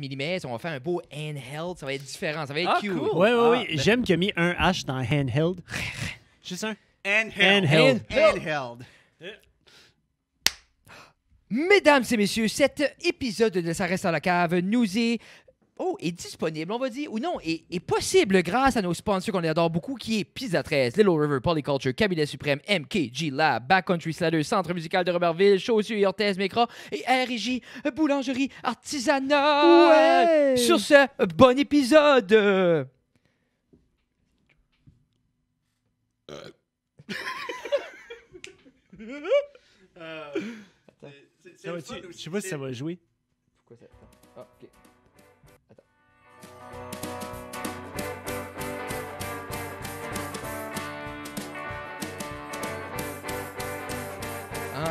millimètres. on va faire un beau handheld. Ça va être différent, ça va être ah, cute. Cool. Ouais, oui. Ah, ben. J'aime qu'il a mis un H dans handheld. Juste un. Handheld. Handheld. handheld. Mesdames et messieurs, cet épisode de Ça reste à la cave nous est Oh, est disponible, on va dire, ou non, est, possible grâce à nos sponsors qu'on adore beaucoup, qui est Pizza 13, Little River Polyculture, Cabinet Suprême, MKG Lab, Backcountry Slater, Centre Musical de Robertville, Chaussure, et micro et RJ, Boulangerie Artisanat. Ouais. Sur ce, bon épisode! Euh. tu, je sais si ça va jouer. Pourquoi ça... Ah, ok.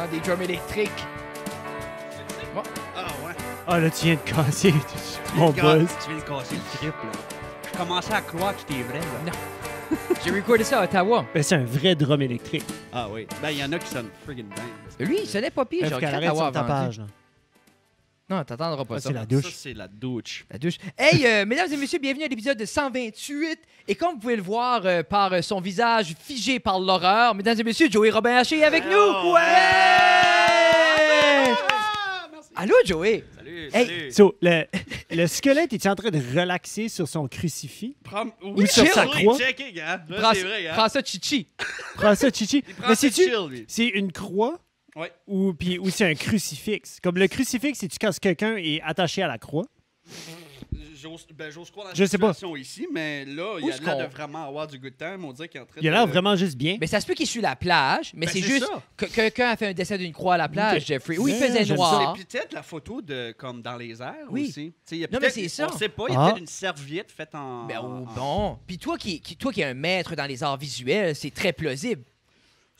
des drums électriques. Ah ouais. Ah là, tu viens de casser mon buzz. Tu viens de casser le trip, là. Je commençais à croire que c'était vrai, là. Non. J'ai recordé ça à Ottawa. Ben, c'est un vrai drum électrique. Ah oui. Ben, il y en a qui sonnent friggin' bien. Lui, il sonnait pas pire. genre regardé ta page, là. Non, t'attendras pas ah, ça. C'est la douche. Ça, c'est la douche. La douche. Hey, euh, mesdames et messieurs, bienvenue à l'épisode 128. Et comme vous pouvez le voir euh, par euh, son visage figé par l'horreur, mesdames et messieurs, Joey Robin Haché est avec nous. Oh, ouais! Allô, Joey? Salut, hey. le, squelette est en train de relaxer sur son crucifix? Prends, ou sur sa croix? prends, vrai, hein. prends ça, chichi. prends ça, chichi. Mais C'est une croix ou puis aussi un crucifix. Comme le crucifix, c'est-tu quand quelqu'un est attaché à la croix? J'ose ben, croire la je situation sais pas. ici, mais là, Où il a l'air de vraiment avoir du good time. On dirait qu'il Il a l'air vraiment juste bien. Mais ça se peut qu'il suit la plage, mais ben, c'est juste que quelqu'un a fait un dessin d'une croix à la plage, Jeffrey. Oui, il faisait noir. C'est peut-être la photo de comme dans les airs oui. aussi. Y non, mais c'est ça. On sait pas, il y a ah. peut-être une serviette faite en. Ben, oh bon. Puis toi qui, toi qui es un maître dans les arts visuels, c'est très plausible.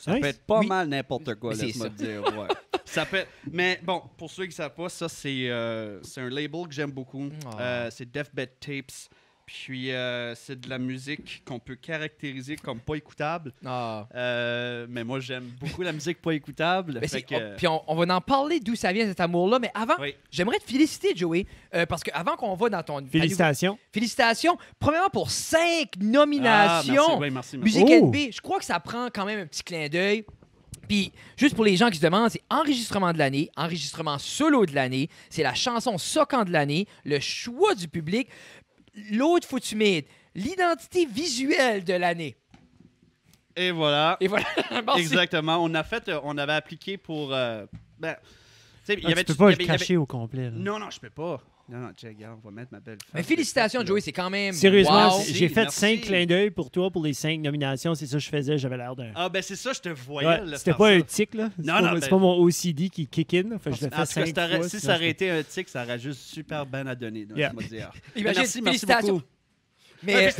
Ça peut être pas mal n'importe quoi, laisse-moi dire. ça Mais bon, pour ceux qui ne savent pas, ça, c'est euh, c'est un label que j'aime beaucoup. Ah. Euh, c'est Deathbed Tapes. Puis euh, c'est de la musique qu'on peut caractériser comme pas écoutable. Ah. Euh, mais moi, j'aime beaucoup la musique pas écoutable. Oh, puis on, va en parler d'où ça vient cet amour-là. Mais avant, j'aimerais te féliciter, Joey, euh, parce qu'avant qu'on va dans ton. Félicitations. Félicitations. Premièrement pour cinq nominations. Ah, merci, Musique NB. Je crois que ça prend quand même un petit clin d'œil. Puis, juste pour les gens qui se demandent, c'est enregistrement de l'année, enregistrement solo de l'année, c'est la chanson soquant de l'année, le choix du public l'autre, faut que tu m'aides. l'identité visuelle de l'année. Et voilà. Et voilà. Exactement. On a fait, euh, on avait appliqué pour. Euh, ben, tu ah, peux pas y caché au complet. Non, non, je peux pas. Non, non, check, on va mettre ma belle femme. Mais félicitations, Joey, c'est quand même. Sérieusement, j'ai fait cinq clins d'œil pour toi pour les cinq nominations. C'est ça que je faisais, j'avais l'air d'un. Ah, ben c'est ça, je te voyais. Ouais, C'était pas un tic, là. Non, non. C'est ben pas mon OCD qui kick in. je l'ai fait 5 fois, si ça aurait été un tic, ça aurait juste super bien à donner. Donc, yeah. Ah. Merci, félicitations. Beaucoup. Mais,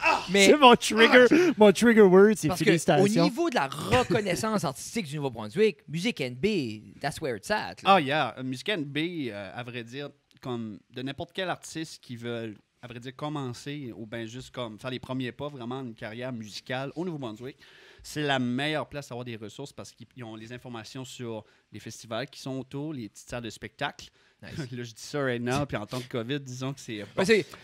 ah, ah! c'est mon trigger, mon trigger word, c'est félicitations. au niveau de la reconnaissance artistique du Nouveau-Brunswick, Musique NB, that's where it's at. Ah, oh, yeah. Musique NB, euh, à vrai dire, comme de n'importe quel artiste qui veut, à vrai dire, commencer ou bien juste comme faire les premiers pas vraiment une carrière musicale au Nouveau-Brunswick, c'est la meilleure place à avoir des ressources parce qu'ils ont les informations sur les festivals qui sont autour, les petites salles de spectacle. Là, je dis ça right now, puis en temps de COVID, disons que c'est.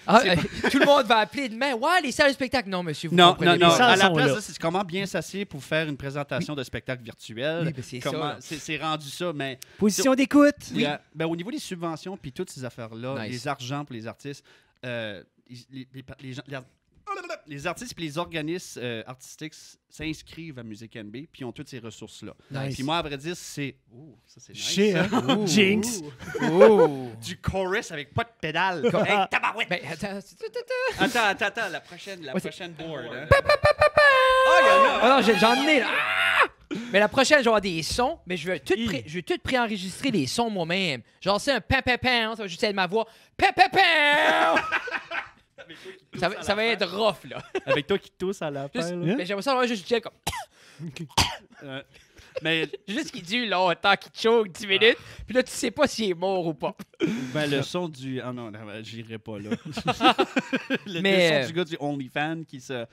Ah, tout le monde va appeler demain. Ouais, les salles de spectacle. Non, monsieur, vous Non, non, non. À la place, c'est comment bien s'asseoir pour faire une présentation de spectacle virtuel. c'est C'est rendu ça, mais. Position d'écoute. Oui. Ben, au niveau des subventions, puis toutes ces affaires-là, les argents pour les artistes, euh, les, gens, les artistes et les organismes euh, artistiques s'inscrivent à Musique NB puis ont toutes ces ressources-là. Puis moi, à vrai dire, c'est. Ouh, ça c'est nice. Hein? Jinx. du chorus avec pas de pédale. Ben, attends. attends, attends, la prochaine, la prochaine board. Hein. oh, ah non, j'en ai là. Ah! Mais la prochaine, je vais avoir des sons, mais je vais tout, je vais tout préenregistrer les sons moi-même. Genre, c'est un pam pam pam, hein, ça va juste être ma voix. Pam pam pam! ça, va- être rough, là. Avec toi qui tousse à la Mais j'aimerais ça avoir juste Jell comme. mais Juste qu'il dure longtemps, qu'il choke 10 ah. minutes, puis là, tu sais pas s'il est mort ou pas. ben, le son du. Ah non, ben, j'irai pas là. le, son euh, du gars du OnlyFans qui se.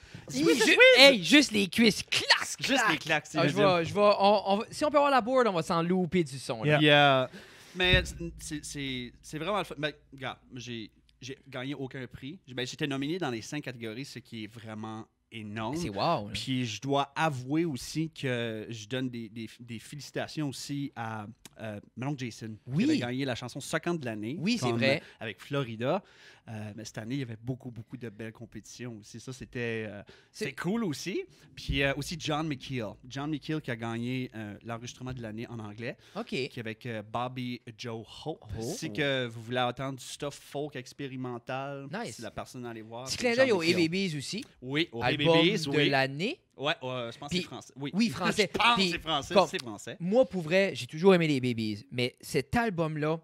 hey, juste les cuisses, clac, Juste les claques, c'est ah, je vais- je vais- si on peut avoir la board, on va s'en louper du son. là. Yeah. Mais c'est- c'est vraiment le fun. Ben, regarde, j'ai j'ai gagné aucun prix. Ben, j'étais nominé dans les cinq catégories, ce qui est vraiment énorme. C'est Puis je dois avouer aussi que je donne des, félicitations aussi à euh, Jason, oui. qui a gagné la chanson 50 de l'année. Oui, c'est vrai. Avec Florida. Euh, mais cette année, il y avait beaucoup, beaucoup de belles compétitions aussi. Ça, c'était euh, C'est cool aussi. Puis euh, aussi John McKeel. John McKeel qui a gagné l'enregistrement de l'année en anglais. OK. Qui avec Bobby Joe Hope. Oh. Si que vous voulez entendre du stuff folk expérimental, nice. si la personne allait voir. C'est clin d'œil aux ABBs aussi. Oui, aux de l'année. Ouais, je pense que c'est français. Oui, français. je pense c'est français, Moi, pour vrai, j'ai toujours aimé les Babies, mais cet album-là,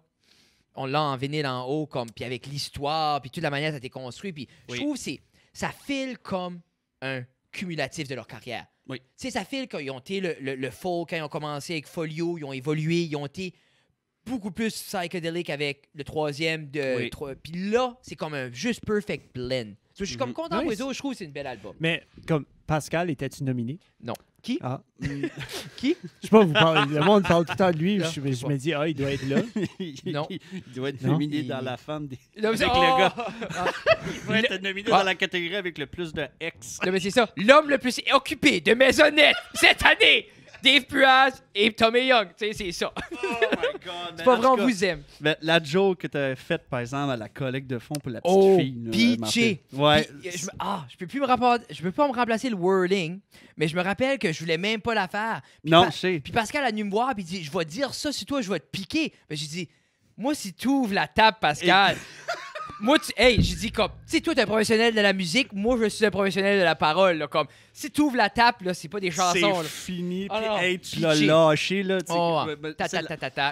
on l'a en vinyle en haut, comme, puis avec l'histoire, puis toute la manière dont ça a été construit, puis je trouve que ça file comme un cumulatif de leur carrière. Oui. Tu ça file quand ils ont été le, le, le quand hein, ils ont commencé avec Folio, ils ont évolué, ils ont été beaucoup plus psychédélique avec le troisième de. Trois... Puis là, c'est comme un juste perfect blend. je suis comme mhm. content pour je trouve que c'est une belle album. Mais comme Pascal, était-tu nominé? Non. Qui? Ah. qui? Je sais pas, vous parlez, le monde parle tout le temps de lui. je, me dis, ah, il doit être là. non. Ah. Il doit être nominé dans la femme des... avec oh! le gars. Il doit être nominé dans la catégorie avec le plus de ex. Non, mais c'est ça. L'homme le plus occupé de Maisonnette cette année. Dave Puaz et Tommy Young. Tu sais, c'est ça. Oh my God, C'est pas vrai, on vous aime. Mais la joke que t'avais faite, par exemple, à la collecte de fond pour la petite oh, fille. oh pitché. Ouais. je, ah, je peux plus me rapporter- je peux pas me remplacer le whirling, mais je me rappelle que je voulais même pas la faire. Non, Puis Pascal a dû me voir puis il dit je vais dire ça sur toi, je vais te piquer. Mais j'ai dit moi si tu ouvres la table Pascal, moi, tu, hey, comme, tu sais, toi, t'es un professionnel de la musique, moi, je suis un professionnel de la parole. comme, si t'ouvres la tape, là, c'est pas des chansons. C'est fini, ah puis hey, tu l'as lâché, là.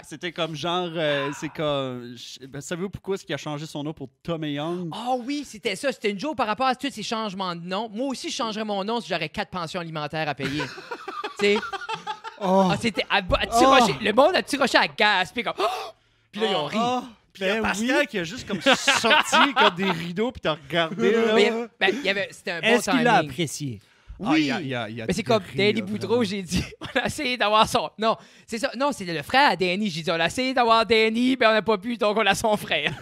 C'était comme genre, euh, c'est comme, ben, savez-vous pourquoi ce qu'il a changé son nom pour Tommy Young? Ah oui, c'était ça, c'était une joke par rapport à tous ces changements de nom. Moi aussi, je changerais mon nom si j'aurais quatre pensions alimentaires à payer. tu sais? Oh. Ah, c'était oh. le monde a tiroché à gaz, comme, puis là, ils ont oh. ri. Oh il y a Pascal qui a juste comme sorti comme des rideaux, puis t'as regardé. Là. Ben, c'était un bon Est-ce qu'il l'a apprécié? Oui, y mais c'est comme Danny Boudreau, j'ai dit, on a essayé d'avoir son. Non, c'est ça. Non, c'est le frère à Danny. J'ai dit, on a essayé d'avoir Danny, mais ben, on n'a pas pu, donc on a son frère.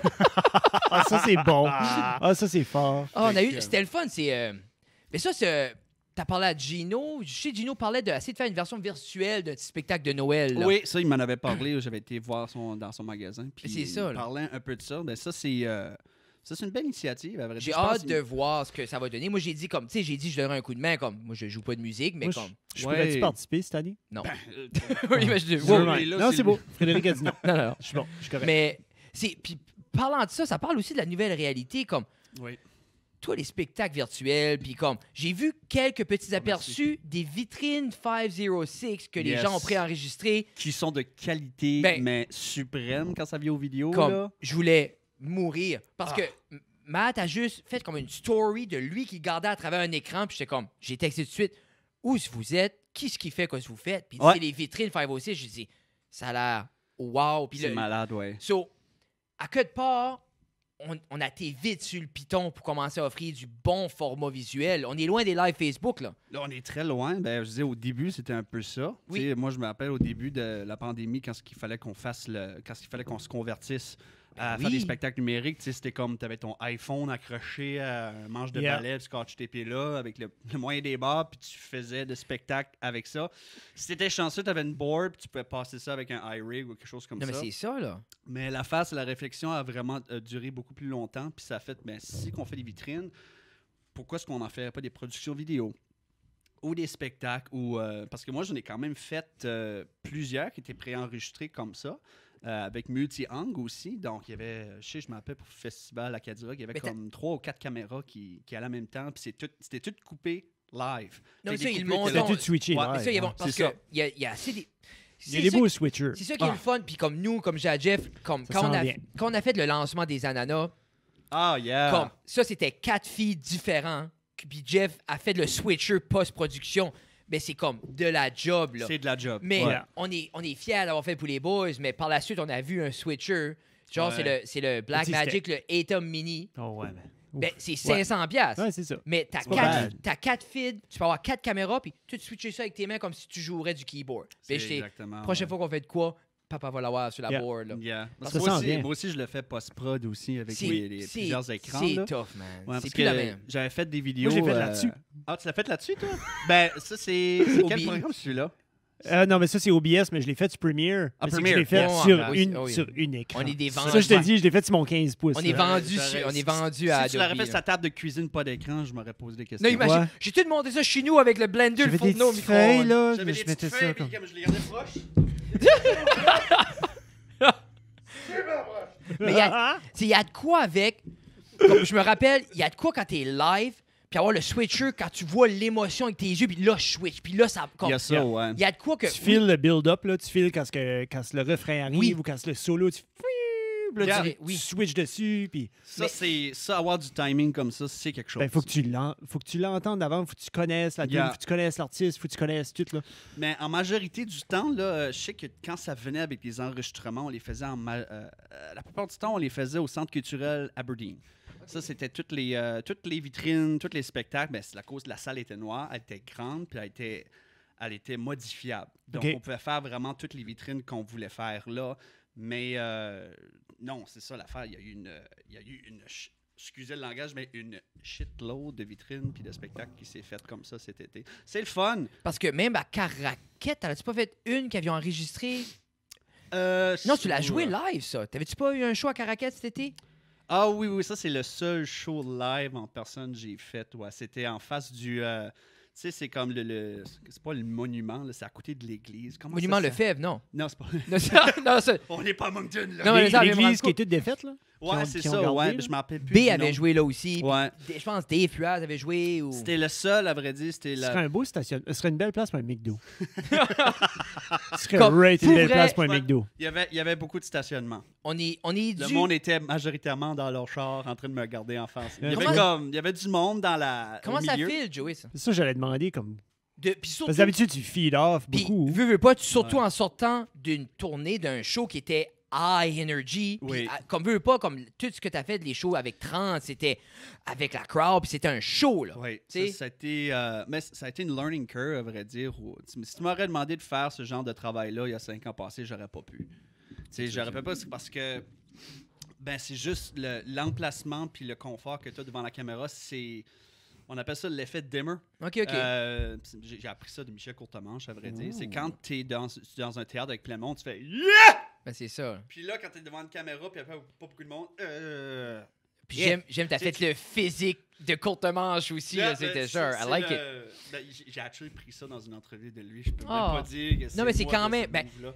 ah, ça, c'est bon. Ah, ah ça, c'est fort. Ah, on a eu. C'était le fun. C'est. Euh, mais ça, c'est. Tu as parlé à Gino. Je sais, Gino parlait de de faire une version virtuelle d'un petit spectacle de Noël. Oui, ça, il m'en avait parlé. J'avais été voir son, dans son magasin. c'est ça. Il parlait un peu de ça. Mais ben, ça, c'est. Euh, ça, c'est une belle initiative, à vrai J'ai hâte de voir ce que ça va donner. Moi, j'ai dit, comme, tu sais, j'ai dit, je donnerai un coup de main, comme, moi, je joue pas de musique, mais comme. Je, pourrais-tu participer cette année? Non. Ben, euh, oui, mais je Non, c'est beau. Frédéric a dit non. non, non, non. Je suis bon, je suis correct. Mais, c'est. Puis, parlant de ça, ça parle aussi de la nouvelle réalité, comme. Oui toi, les spectacles virtuels, puis comme, j'ai vu quelques petits ah, aperçus des vitrines 506 que les gens ont préenregistrées. Qui sont de qualité, ben, mais suprême quand ça vient aux vidéos. Comme, je voulais mourir. Parce ah. que Matt a juste fait comme une story de lui qui gardait à travers un écran, puis j'étais comme, j'ai texté tout de suite, où vous êtes, qu'est-ce qui fait que vous faites, puis les vitrines 506, j'ai dit, ça a l'air wow, C'est malade, ouais. So, à quelque part, on, a été vite sur le piton pour commencer à offrir du bon format visuel. On est loin des lives Facebook, là. Là, on est très loin. Ben, je disais, au début, c'était un peu ça. Moi, je me rappelle au début de la pandémie, quand il fallait qu'on fasse le, quand il fallait qu'on se convertisse à faire des spectacles numériques. C'était comme tu avais ton iPhone accroché à un manche de yeah. balai, tes TP là, avec le, moyen des barres, puis tu faisais des spectacles avec ça. Si t'étais chanceux, t'avais une board, puis tu pouvais passer ça avec un iRig ou quelque chose comme ça. mais c'est ça, là. Mais la face, la réflexion a vraiment euh, duré beaucoup plus longtemps, puis ça a fait, ben, si qu'on fait des vitrines, pourquoi est-ce qu'on n'en ferait pas des productions vidéo? ou des spectacles ou euh, parce que moi j'en ai quand même fait euh, plusieurs qui étaient préenregistrées comme ça euh, avec multi-angle aussi. Donc, il y avait, euh, je sais, je m'appelle pour Festival Acadia, il y avait comme trois ou quatre caméras qui, qui allaient en même temps, puis c'était tout, tout coupé live. Non, ça, ils montent. C'était tout switché. Ouais, c'est ça, bon, parce y a, y a assez des. Il y a des beaux switchers. C'est ça qui est ah. le fun. Puis comme nous, comme Jeff, comme quand on, a, quand on, a, fait le lancement des ananas, ah, yeah. Comme, ça, c'était quatre filles différentes. Puis Jeff a fait le switcher post-production. Mais ben, c'est comme de la job. là. C'est de la job. Mais on est, on est fiers d'avoir fait pour les boys, mais par la suite, on a vu un switcher. Genre, c'est le- c'est le, Black Magic, le Atom Mini. Oh, ouais, Ben, c'est 500$. Ouais, c'est ça. Mais t'as quatre, quatre feeds, tu peux avoir quatre caméras, puis tu te switches ça avec tes mains comme si tu jouerais du keyboard. Ben, exactement, prochaine fois qu'on fait de quoi, Papa va l'avoir sur la board. Là. moi, aussi, je le fais post-prod aussi avec plusieurs écrans. C'est tough, man. c'est plus la même. J'avais fait des vidéos. j'ai fait euh, là-dessus. Ah, tu l'as fait là-dessus, toi? ben, ça, c'est. quel programme celui-là? Euh, non, mais ça, c'est OBS, mais je l'ai fait sur Premiere. Ah, je l'ai fait sur, une, écran. On est des vendus. Ça, je te dis, je l'ai fait sur mon 15 pouces. On est vendu, sur, on est vendu à. Si tu l'aurais fait sa hein. table de cuisine, pas d'écran, je m'aurais posé des questions. Non, imagine, j'ai tout demandé ça chez nous avec le blender, le fourneau, le micro. J'avais là. comme je les gardais Mais il y, a, uh-huh. y a de quoi avec. Comme je me rappelle, il y a de quoi quand t'es live, puis avoir le switcher quand tu vois l'émotion avec tes yeux, puis là, je switch. Puis là, ça Il y a ça, ouais. Il y a de quoi que. Tu files le build-up, là, tu files quand, que, quand le refrain arrive ou quand c'est le solo, tu tu, oui. tu, switches dessus. Puis... Ça, c'est, ça, avoir du timing comme ça, c'est quelque ben, chose. Il faut, que tu faut que tu l'entendes avant, faut que tu connaisses la faut que tu connaisses l'artiste, faut que tu connaisses tout. Là. Mais en majorité du temps, là, euh, je sais que quand ça venait avec les enregistrements, on les faisait en. Euh, la plupart du temps, on les faisait au Centre culturel Aberdeen. Ça, c'était toutes les, euh, toutes les vitrines, tous les spectacles. Mais ben, la cause la salle était noire, elle était grande, puis elle était, elle était modifiable. Donc, on pouvait faire vraiment toutes les vitrines qu'on voulait faire là. Mais euh, non, c'est ça l'affaire. Il y a eu une. Il y a eu une excusez le langage, mais une shitload de vitrines puis de spectacles qui s'est faite comme ça cet été. C'est le fun! Parce que même à Caraquette, t'avais-tu pas fait une qui avait enregistrée? Euh, non, tu l'as joué live, ça. T'avais-tu pas eu un show à Caraquette cet été? Ah oui, oui, ça, c'est le seul show live en personne que j'ai fait. Ouais. C'était en face du... Euh, tu sais, c'est comme le. c'est pas le monument, c'est à côté de l'église. Monument Lefebvre, non. Non, c'est pas. On n'est pas à Moncton, là. l'église qui est toute défaite, là. Ouais, c'est ça, ouais. Ben, je m'en rappelle plus. B avait joué là aussi. je pense Dave Fuaz avait joué. C'était le seul, à vrai dire. Ce serait un beau Ce serait une belle place pour un McDo. Ce serait une belle place pour un McDo. Il y avait, beaucoup de stationnement. On est, on est Le monde était majoritairement dans leur char en train de me regarder en face. Il y avait, comme, il y avait du monde dans la. Comment ça file, Joey, ça? Ça, j'allais demander comme de, Parce que d'habitude, tu feed off beaucoup. Vu veux, pas, surtout en sortant d'une tournée, d'un show qui était high energy. Ah, comme veux pas, comme tout ce que tu as fait, les shows avec 30, c'était avec la crowd, puis c'était un show. Là, oui, ça, a été, euh, mais ça a été une learning curve, à vrai dire. si tu m'aurais demandé de faire ce genre de travail-là il y a cinq ans passés, j'aurais pas pu. J'aurais pas parce que ben, c'est juste l'emplacement puis le confort que tu as devant la caméra, c'est. On appelle ça l'effet dimmer. OK, OK. Euh, j'ai appris ça de Michel Courtemanche, à vrai dire. C'est quand tu es dans, un théâtre avec plein monde, tu fais bah c'est ça. Puis là, quand t'es devant une caméra, puis après, pas beaucoup de monde. Euh... Puis j'aime, j'aime ta tête, le physique de courte manche aussi, c'était I ben, like ben, J'ai actually pris ça dans une entrevue de lui, je peux même ah. pas dire. Que non, mais c'est quand même.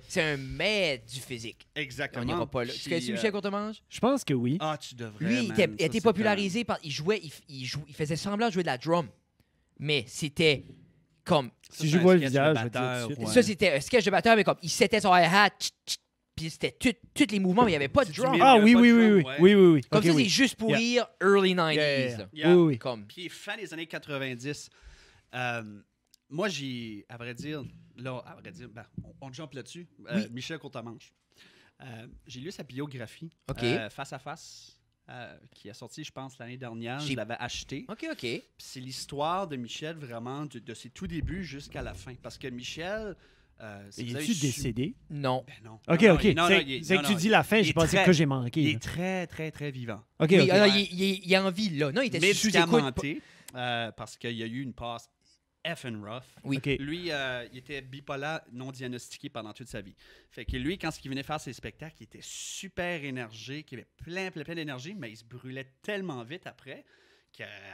c'est un maître du physique. Exactement. On n'ira pas là. tu connais euh, courte Michel manche Je pense que oui. Ah, tu devrais. Lui, il, était, popularisé par. Il jouait, il, il faisait semblant de jouer de la drum, mais c'était comme. Si je vois le visage, je vais dire, Ça, c'était un sketch de batteur, mais comme il s'était son hi-hat, puis c'était tous les mouvements, mais il n'y avait pas de drum. Ah oui, oui, oui, oui, oui, Comme ça, c'est juste pour rire early 90s. oui, oui. Puis fin des années 90, euh, moi, j'ai, à vrai dire, là, à vrai dire, ben, on, jump là-dessus. Euh, Michel Courtemanche. Euh, j'ai lu sa biographie, Face à Face. qui est sorti, je pense, l'année dernière. Je l'avais acheté. OK, OK. C'est l'histoire de Michel, vraiment, de ses tout débuts jusqu'à la fin. Parce que Michel, euh, il est-tu décédé? Non. Ben OK, OK. C'est que tu dis la fin, je pensais que j'ai manqué. Il est très, très, très vivant. OK, il, y il, est en vie, là. Non, il était médicamenté euh, parce qu'il y a eu une passe effing rough. Lui, euh, il était bipolaire non diagnostiqué pendant toute sa vie. Fait que lui, quand il venait faire ses spectacles, il était super énergique, il avait plein, plein, plein d'énergie, mais il se brûlait tellement vite après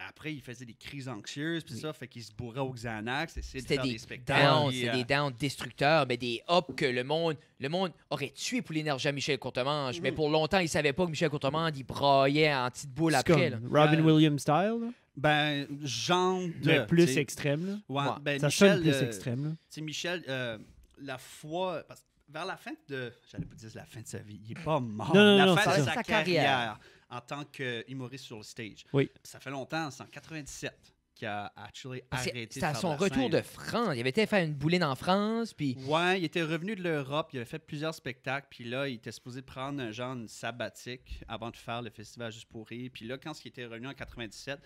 après, il faisait des crises anxieuses, puis ça, fait qu'il se bourrait aux Xanax, essayait de des, des spectacles. C'était euh, des downs destructeurs, mais des hop que le monde, le monde aurait tué pour l'énergie à Michel Courtemange, mais mm. pour longtemps, il savait pas que Michel Courtemange, il braillait en petite boule après. Là. Robin euh, Williams style, Ben, genre de... Mais plus extrême, là. Ouais, ben, ça Michel, plus euh, extrême, là. Michel, la foi... Parce vers la fin de. J'allais pas dire la fin de sa vie. Il est pas mort. Non, la fin de sa, carrière en tant qu'humoriste sur le stage. Oui. Ça fait longtemps, c'est en 97 qu'il a actually arrêté. C'était à son retour de France. Il avait fait une bouline en France. Puis... Ouais, il était revenu de l'Europe. Il avait fait plusieurs spectacles. Puis là, il était supposé prendre un genre de sabbatique avant de faire le festival Juste pour rire. Puis là, quand il était revenu en 97,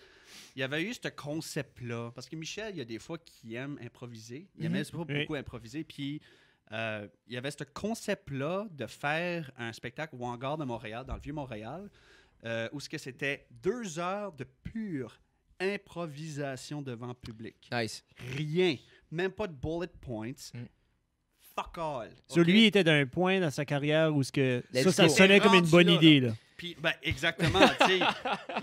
il y avait eu ce concept-là. Parce que Michel, il y a des fois qui aime improviser. Il aimait mhm. beaucoup improviser. Puis. Euh, il y avait ce concept-là de faire un spectacle au hangar de Montréal, dans le Vieux-Montréal, euh, où ce que c'était deux heures de pure improvisation devant public. Nice. Rien. Même pas de bullet points. Hmm. Fuck all. lui était d'un point dans sa carrière où ce que ça, sonnait comme une bonne idée. Là. Puis, ben, exactement.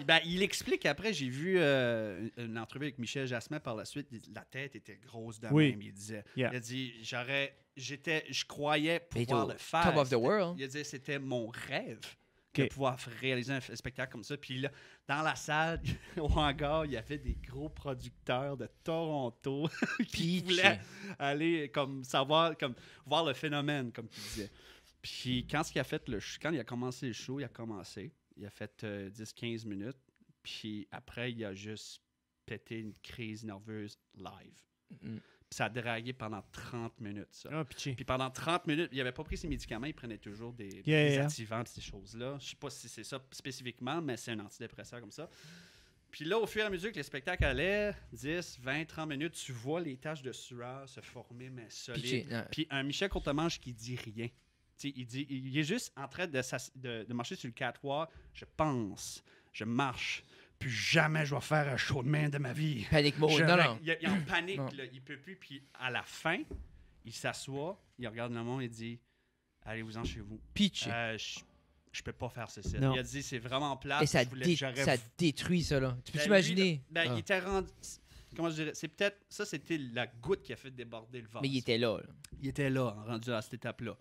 Ben, il explique après, j'ai vu euh, une entrevue avec Michel Jasmin par la suite. La tête était grosse de Il disait Il a dit J'aurais, j'étais, je croyais pouvoir le faire. Top of the world. Il a dit C'était mon rêve de pouvoir réaliser un spectacle comme ça. Puis là, dans la salle, au hangar, il y avait des gros producteurs de Toronto qui voulaient aller comme savoir, comme voir le phénomène, comme tu disais. Puis quand, il a commencé le show, il a commencé. Il a fait 10-15 euh, minutes. Puis après, il a juste pété une crise nerveuse live. Mm-hmm ça a dragué pendant 30 minutes. Ça. Ah, puis pendant 30 minutes, il n'avait pas pris ses médicaments, il prenait toujours des, activants, des activants, ces choses-là. Je sais pas si c'est ça spécifiquement, mais c'est un antidépresseur comme ça. Puis là, au fur et à mesure que les spectacles allaient, 10, 20, 30 minutes, tu vois les taches de sueur se former, mais solides. Puis un Michel Courtemanche qui dit rien. il, dit, il est juste en train de, marcher sur le 4-3. Je pense, je marche, plus jamais je vais faire un show de main de ma vie. panique Il, est en panique, là, il peut plus. Puis à la fin, il s'assoit, il regarde le monde et dit Allez-vous-en chez vous. Pitch. Euh, je, peux pas faire ceci. Il a dit C'est vraiment plat. ça, détruit ça, Tu peux ben t'imaginer ben, Il ah. était Comment je dirais C'est peut-être. Ça, c'était la goutte qui a fait déborder le vase. Mais il était là. Il était là, rendu à cette étape-là.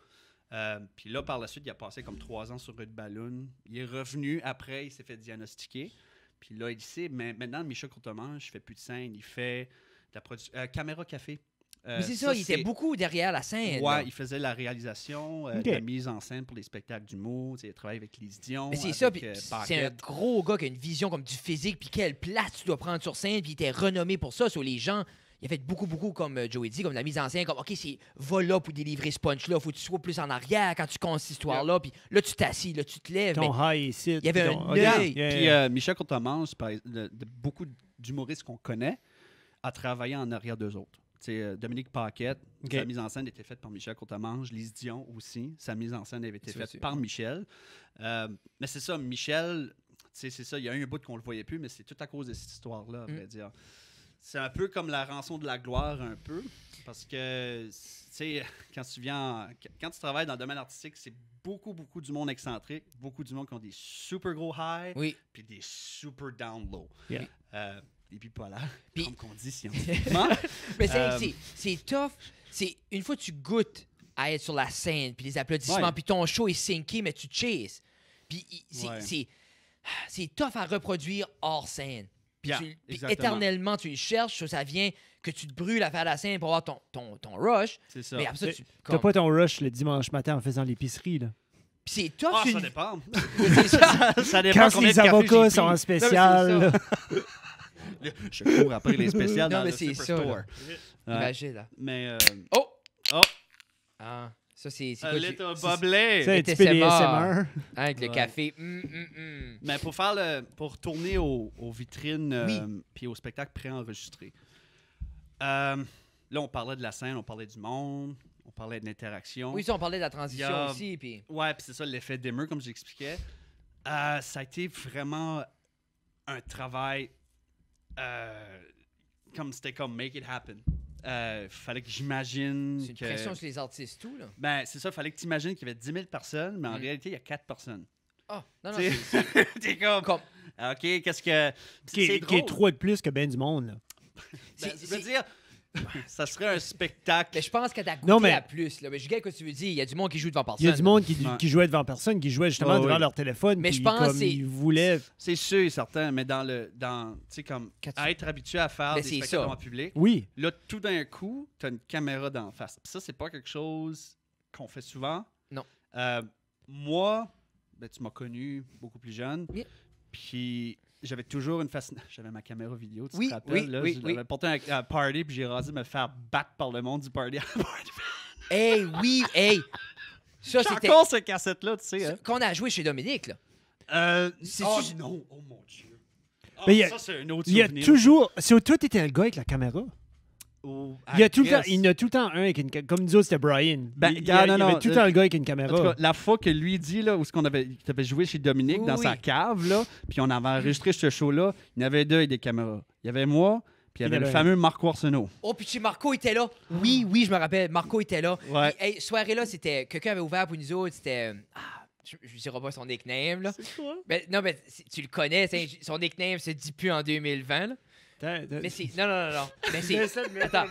Euh, puis là, par la suite, il a passé comme trois ans sur une ballon. Il est revenu après, il s'est fait diagnostiquer. Puis là, il sait, mais maintenant, Michel Courtemanche, je fais plus de scène. Il fait de la production. Euh, Caméra Café. mais euh, c'est ça, il était beaucoup derrière la scène. Ouais, il faisait la réalisation, euh, la mise en scène pour les spectacles d'humour. Il travaillait avec les Dion. Mais c'est ça, c'est un gros gars qui a une vision comme du physique, puis quelle place tu dois prendre sur scène, puis il était renommé pour ça. Sur les gens il a fait beaucoup, beaucoup, comme euh, Joey dit, comme la mise en scène, comme OK, c'est va là pour délivrer ce punch-là, faut que tu sois plus en arrière quand tu comptes cette histoire-là, puis là, tu t'assis, là, tu te lèves. mais Il y avait un Puis euh, Michel Courtemanche, beaucoup d'humoristes qu'on connaît, a travaillé en arrière d'eux autres. C'est euh, Dominique Paquette, sa mise en scène était faite par Michel Courtemange. Lise Dion aussi, sa mise en scène avait été faite par Michel. mais c'est ça, Michel, c'est ça, il y a un bout qu'on le voyait plus, mais c'est tout à cause de cette histoire-là, à mm. dire. C'est un peu comme la rançon de la gloire, un peu. Parce que, tu sais, quand tu viens. quand tu travailles dans le domaine artistique, c'est beaucoup, beaucoup du monde excentrique, beaucoup du monde qui ont des super gros highs, oui. puis des super down low. et puis pas puis, comme condition. Mais c'est euh, tough. C'est une fois que tu goûtes à être sur la scène, puis les applaudissements, puis ton show est syncé mais tu chases. Puis c'est tough à reproduire hors scène puis éternellement, tu les cherches, ça vient que tu te brûles à faire la scène pour avoir ton, ton, rush. C'est ça. Mais après ça, tu n'as pas ton rush le dimanche matin en faisant l'épicerie, là. Puis c'est top. Ah, ça, dépend. Quand les avocats sont en spécial. Je cours après les spéciales non, dans mais le c'est Imagine, Mais... Euh... Oh! Oh! Ah... Ça, c'est. avec le café. Hum, hum, hum. Mais pour faire le, pour tourner aux, vitrines et euh, puis au spectacle préenregistré. Euh, là, on parlait de la scène, on parlait du monde, on parlait de l'interaction. Oui, on parlait de la transition aussi. Puis... Ouais, puis c'est ça l'effet dimmer, comme j'expliquais. Euh, ça a été vraiment un travail comme c'était comme make it happen. Euh, fallait que j'imagine. C'est une que... pression sur les artistes, tout, là. Ben, c'est ça, fallait que tu imagines qu'il y avait 10 000 personnes, mais en mm. réalité, il y a 4 personnes. Ah, oh, non, non, c'est. T'es comme... OK, qu'est-ce que. Qui est, de plus que ben du monde, là. je ben, veux dire, ça serait un spectacle. Mais je pense que t'as goûté non, mais... à plus. Là. Mais je sais que tu veux dire. Il y a du monde qui joue devant personne. Il y a du monde qui, jouait devant personne, qui jouait justement devant leur téléphone. Mais je pense comme ils voulaient. C'est sûr et certain, mais dans le. Dans, comme, à être habitué à faire des spectacles en public. Oui. Là, tout d'un coup, t'as une caméra d'en face. Ça, c'est pas quelque chose qu'on fait souvent. Non. Euh, moi, ben, tu m'as connu beaucoup plus jeune. Oui. Puis j'avais toujours une fascination. J'avais ma caméra vidéo, tu te rappelles? là, oui, je l'avais portée à, party, puis j'ai rasé me faire battre par le monde du party hey, oui, hey! Ça, c'était... encore cette cassette-là, tu sais. Hein. Qu'on a joué chez Dominique, là. Euh, oh non, oh mon Dieu. Oh, ça, c'est un autre Il y a toujours... C'est toi, t'étais le gars avec la caméra il y a tout il y en a tout le temps un avec une caméra. Comme nous autres, c'était Brian. Ben, ah, il, y avait tout le temps le euh, gars avec une caméra. la fois que lui dit, là, où ce qu'on avait, joué chez Dominique dans sa cave, là, puis on avait enregistré ce show-là, il y en avait deux avec des caméras. Il y avait moi, puis il y avait le fameux Marco Arsenault. Oh, puis Marco était là. Oui, oui, je me rappelle. Marco était là. soirée-là, c'était. Quelqu'un avait ouvert pour nous autres. C'était. Ah, je ne dirai pas son nickname. C'est quoi? Ben, non, mais tu le connais. Son nickname se dit plus en 2020. Mais si, non, non, non, non. Mais si. Attends.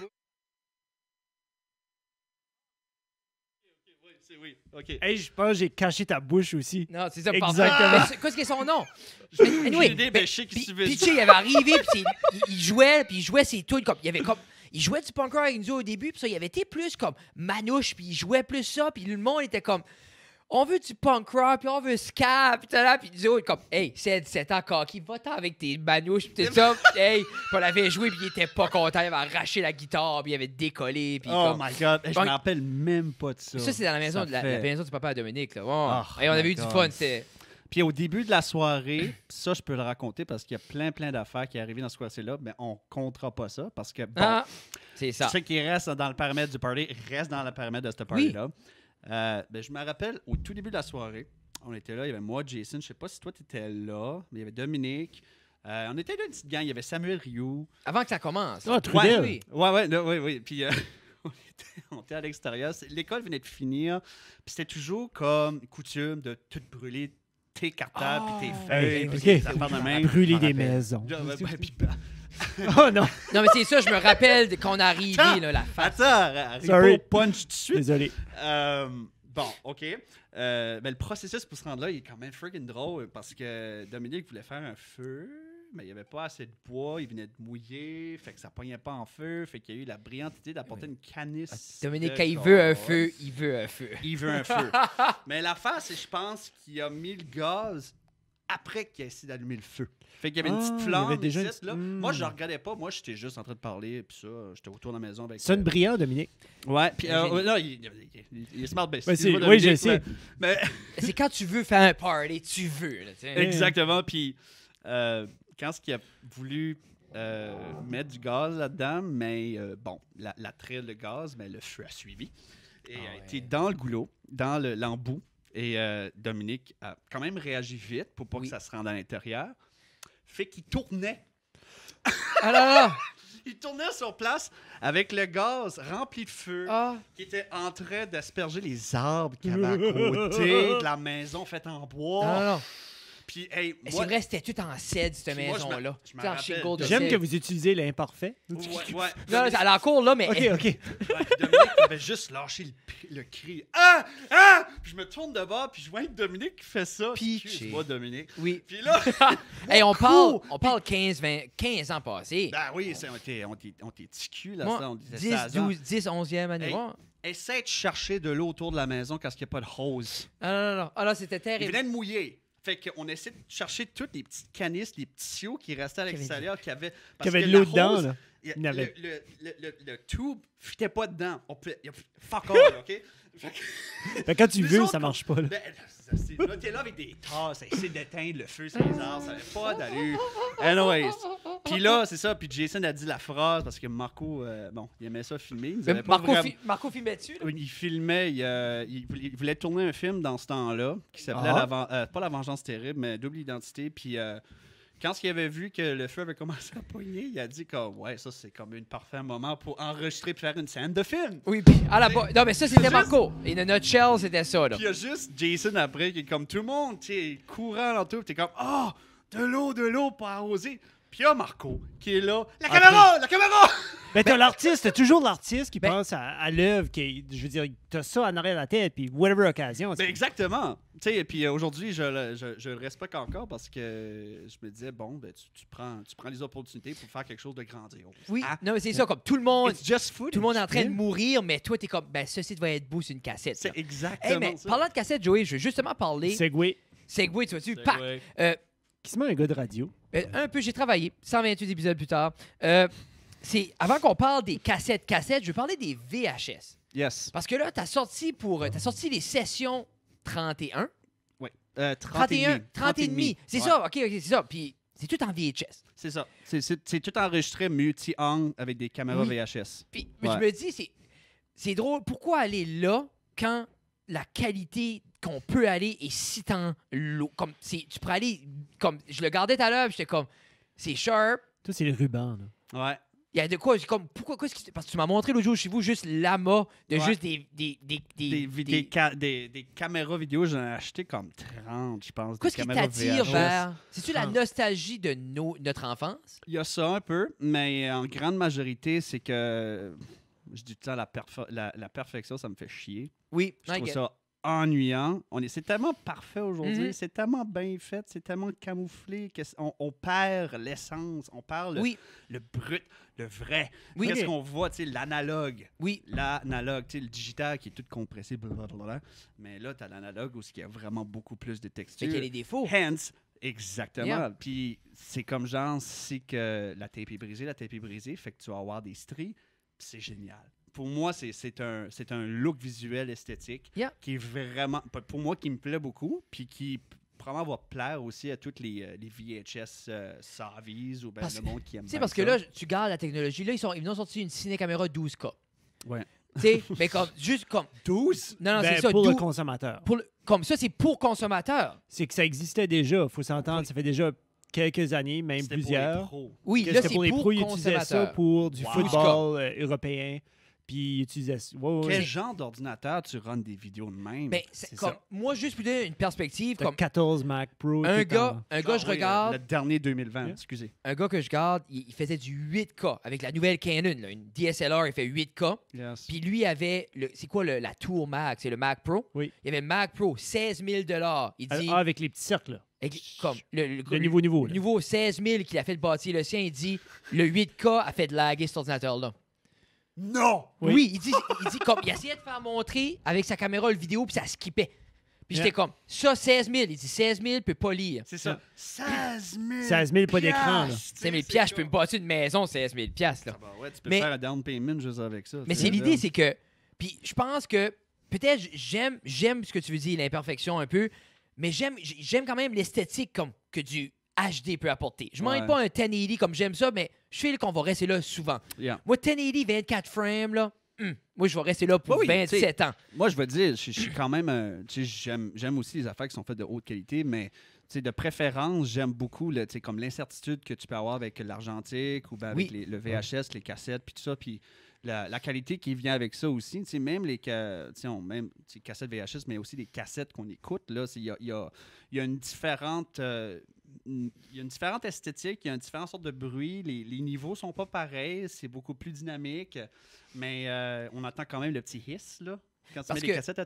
oui. OK. Hey, je pense que j'ai caché ta bouche aussi. Non, c'est ça. Exactement. Qu'est-ce que son nom? Anyway, ben, ben, il avait arrivé, puis il, jouait, puis il jouait ses tunes comme... Il avait comme... Il jouait du punk rock avec nous au début, puis ça, il avait été plus comme manouche, puis il jouait plus ça, puis le monde était comme on veut du punk rock, puis on veut ska, puis tout là, puis il haut comme, hey, c'est 17 ans, Kaki, va-t'en avec tes manouches, pis tout ça. hey, puis on l'avait joué, puis il était pas content, il avait arraché la guitare, puis il avait décollé, puis. Oh my god, je me rappelle même pas de ça. Ça, c'est dans la maison, de la, maison du papa à Dominique, là. Oh on avait eu du fun, c'est Puis au début de la soirée, ça, je peux le raconter parce qu'il y a plein, plein d'affaires qui arrivent dans ce soirée-là, mais on comptera pas ça parce que, bon, ah, c'est ça. Ce qui reste dans le paramètre du party reste dans le paramètre de ce party-là. Euh, ben, je me rappelle, au tout début de la soirée, on était là, il y avait moi, Jason, je sais pas si toi tu étais là, mais il y avait Dominique. Euh, on était là une petite gang, il y avait Samuel Rioux. Avant que ça commence. Ah, Trudel. ouais, oui. Ouais, oui, Puis euh, on, était, à l'extérieur. L'école venait de finir. Puis c'était toujours comme coutume de tout brûler tes cartables, puis tes ah. feuilles, puis tes affaires de même. Brûler des maisons. Bah, oh non! Non, mais c'est ça, je me rappelle qu'on est arrivé, là, la face. Attends, Sorry. punch tout de suite. Désolé. Euh, bon, OK. Euh, mais le processus pour se rendre là, il est quand même freaking drôle parce que Dominique voulait faire un feu, mais il n'y avait pas assez de bois, il venait de mouiller, fait que ça pognait pas en feu, fait qu'il y a eu la brillante idée d'apporter une canisse. Ah, Dominique, quand il veut un feu, il veut un feu. Il veut un feu. mais l'affaire, c'est, je pense, qu'il a mis le gaz après qu'il ait essayé d'allumer le feu. Fait qu'il y avait une ah, petite flamme déjà là. Moi, je ne hmm. regardais pas. Moi, j'étais juste en train de parler. Puis ça, j'étais autour de la maison avec. Sonne euh... brillant, Dominique. Ouais. Puis euh, là, il, est smart best. Ben, ben, oui, j'ai essayé. Mais... C'est quand tu veux faire un party, tu veux. Exactement. Puis euh, quand ce qu'il a voulu. Euh, mettre du gaz là-dedans, mais euh, bon, la, la de gaz, mais le feu a suivi et ah a été dans le goulot, dans l'embout. Et euh, Dominique a quand même réagi vite pour pas que ça se rende à l'intérieur. Fait qu'il tournait. Alors? Ah il tournait sur place avec le gaz rempli de feu ah. qui était en train d'asperger les arbres qui avaient à côté de la maison faite en bois. Ah puis, hey, moi. C'est vrai, c'était tout en cède, cette maison-là. J'aime que vous utilisez l'imparfait. Ouais, ouais. Non, c'est à la cour, là, mais. OK, OK. Dominique avait juste lâché le, cri. Ah! Ah! Puis je me tourne de bord, puis je vois Dominique qui fait ça. Pitché. moi Dominique. Oui. Puis là. hey, on parle, on parle 15, 20, 15 ans passés. Ben oui, on était on là, moi, ça. 10, 12, 10, 11e année. Hey. Essaie de chercher de l'eau autour de la maison parce qu'il n'y a pas de hose. Ah non, non, non. Ah là, c'était terrible. Il venait de mouiller. Fait qu'on essaie de chercher toutes les petites canisses, les petits tuyaux qui restaient à l'extérieur, qui avaient. de l'eau dedans, le, tube fitait pas dedans. On Fuck all, OK? Fait quand tu veux, ça marche pas. Là. Ben, là, t'es là avec des tasses, ça essaie d'éteindre le feu, c'est bizarre, ça n'avait pas d'allure. Anyways. Puis là, c'est ça, puis Jason a dit la phrase parce que Marco, euh, bon, il aimait ça filmer. Marco, filmait-tu? Il filmait, euh, il, voulait tourner un film dans ce temps-là qui s'appelait ah. euh, pas La Vengeance Terrible, mais Double Identité. Puis quand il avait vu que le feu avait commencé à poigner, il a dit que ouais, ça c'est comme un parfait moment pour enregistrer et faire une scène de film. Oui, puis à la Non, mais ça c'était Marco. Et notre nutshell, c'était ça. Là. Puis il y a juste Jason après qui est comme tout le monde, tu courant l'entour, es comme oh, de l'eau, de l'eau pour arroser. Puis y a Marco qui est là. La caméra! La caméra! Mais ben, t'as ben, l'artiste, t'as toujours l'artiste qui pense à, l'œuvre, qui, je veux dire, t'as ça en arrière de la tête, puis whatever occasion. Ben, exactement. Tu sais, puis euh, aujourd'hui, je, le- je- je respecte encore parce que je me disais, bon, ben, tu, prends, tu prends les opportunités pour faire quelque chose de grandiose. Oui, ah. non, c'est ça, comme tout le monde, it's just tout le monde est en train de mourir, mais toi, t'es comme, ben, ceci doit être beau sur une cassette. C'est Hey, exactement mais parlant de cassette, Joey, je veux justement parler. Segway. Segway, tu vois-tu? Euh, qui se met un gars de radio? Euh, un peu, j'ai travaillé. 128 épisodes plus tard. Euh, c'est avant qu'on parle des cassettes, cassettes, je vais parler des VHS. Yes. Parce que là, t'as sorti pour, euh, t'as sorti les sessions 31. Oui. 31, 30 et demi. C'est ça, ok, ok, c'est ça. Puis c'est tout en VHS. C'est ça. C'est- tout enregistré multi-angle avec des caméras VHS. Puis je me dis, c'est, c'est drôle. Pourquoi aller là quand la qualité qu'on peut aller et si tant l'eau. Comme, tu peux aller, comme, je le gardais tout à l'heure, j'étais comme, c'est sharp. Tout, c'est le ruban, là. Ouais. Il y a de quoi, comme, pourquoi, parce que tu m'as montré le jour chez vous juste l'amas de juste des. Des, des, caméras vidéo, j'en ai acheté comme 30, je pense. Qu'est-ce t'attire vers. C'est-tu la nostalgie de nos, notre enfance? Il y a ça un peu, mais en grande majorité, c'est que je dis tout le temps, la, la, perfection, ça me fait chier. Oui, je trouve ça ennuyant. On est, c'est tellement parfait aujourd'hui, mm-hmm. c'est tellement bien fait, c'est tellement camouflé qu'on on perd l'essence, on perd le, brut, le vrai. Oui. Qu'est-ce qu'on voit, tu sais, l'analogue. Oui. L'analogue, tu sais, le digital qui est tout compressé, Mais là, tu as l'analogue où il y a vraiment beaucoup plus de texture. et y a des défauts. Hence, Exactement. Puis c'est comme genre, si que la tape est brisée, la tape est brisée, fait que tu vas avoir des stries c'est génial. Pour moi, c'est un, un look visuel esthétique qui est vraiment, pour moi, qui me plaît beaucoup, puis qui probablement va plaire aussi à toutes les, euh, les VHS euh, savvies ou ben, le monde qui aime sais, parce que là, tu gardes la technologie. Là, ils, sont, ils ont sorti une ciné-caméra 12K. Ouais. sais, mais comme, juste comme. 12? Non, non, c'est ben, ça. Pour le consommateur. Pour comme ça, c'est pour consommateur. C'est que ça existait déjà, Il faut s'entendre. Ça fait déjà quelques années, même plusieurs. Oui, là, c'est pour les pros. Ils ça pour du football euh, européen. Puis ils Quel genre d'ordinateur tu rends des vidéos de même? Ben, Moi, juste pour donner une perspective. Comme 14 Mac Pro. Un gars, un gars, je regarde. le dernier 2020, excusez. Un gars que je garde, il, faisait du 8K avec la nouvelle Canon. une DSLR, il fait 8K. Puis lui avait. C'est quoi le, la tour Mac? C'est le Mac Pro? Oui. Il avait Mac Pro, 16 000 Il ah, dit. Ah, avec les petits cercles, là le, niveau Le niveau 16 000 qu'il a fait de bâtir le sien, il dit le 8K a fait de laguer cet ordinateur-là. Non! Oui, il, dit, il comme il essayait de faire montrer avec sa caméra le vidéo, puis ça skippait. Puis j'étais comme, ça, 16 000. Il dit 16 000, peut pas lire. C'est ça. 16 000. 16 000, pas d'écran. 16 000 piastres, je peux me bâtir une maison, 16 000 piastres. Ah bah tu peux mais, faire un down payment juste avec ça. Mais c'est l'idée, c'est que. Puis je pense que. Peut-être, j'aime, j'aime ce que tu veux dire, l'imperfection un peu mais j'aime quand même l'esthétique comme que du HD peut apporter. Je m'en pas un 1080 comme j'aime ça, mais je suis le qu'on va rester là souvent. Moi, 1080, 24 frames, là, hmm, moi, je vais rester là pour 27 bah ans. Moi, je veux dire, je suis quand même. j'aime aussi les affaires qui sont faites de haute qualité, mais de préférence, j'aime beaucoup comme l'incertitude que tu peux avoir avec l'argentique ou ben, avec le VHS, les cassettes, puis tout ça. Puis la, qualité qui vient avec ça aussi. Tu même les on, même, cassettes VHS, mais aussi les cassettes qu'on écoute, il y a, une différente. Euh, y a une différente esthétique, il y a une différente sorte de bruit, les, niveaux sont pas pareils, c'est beaucoup plus dynamique, mais euh, on entend quand même le petit hiss là, quand tu parce mets que, cassettes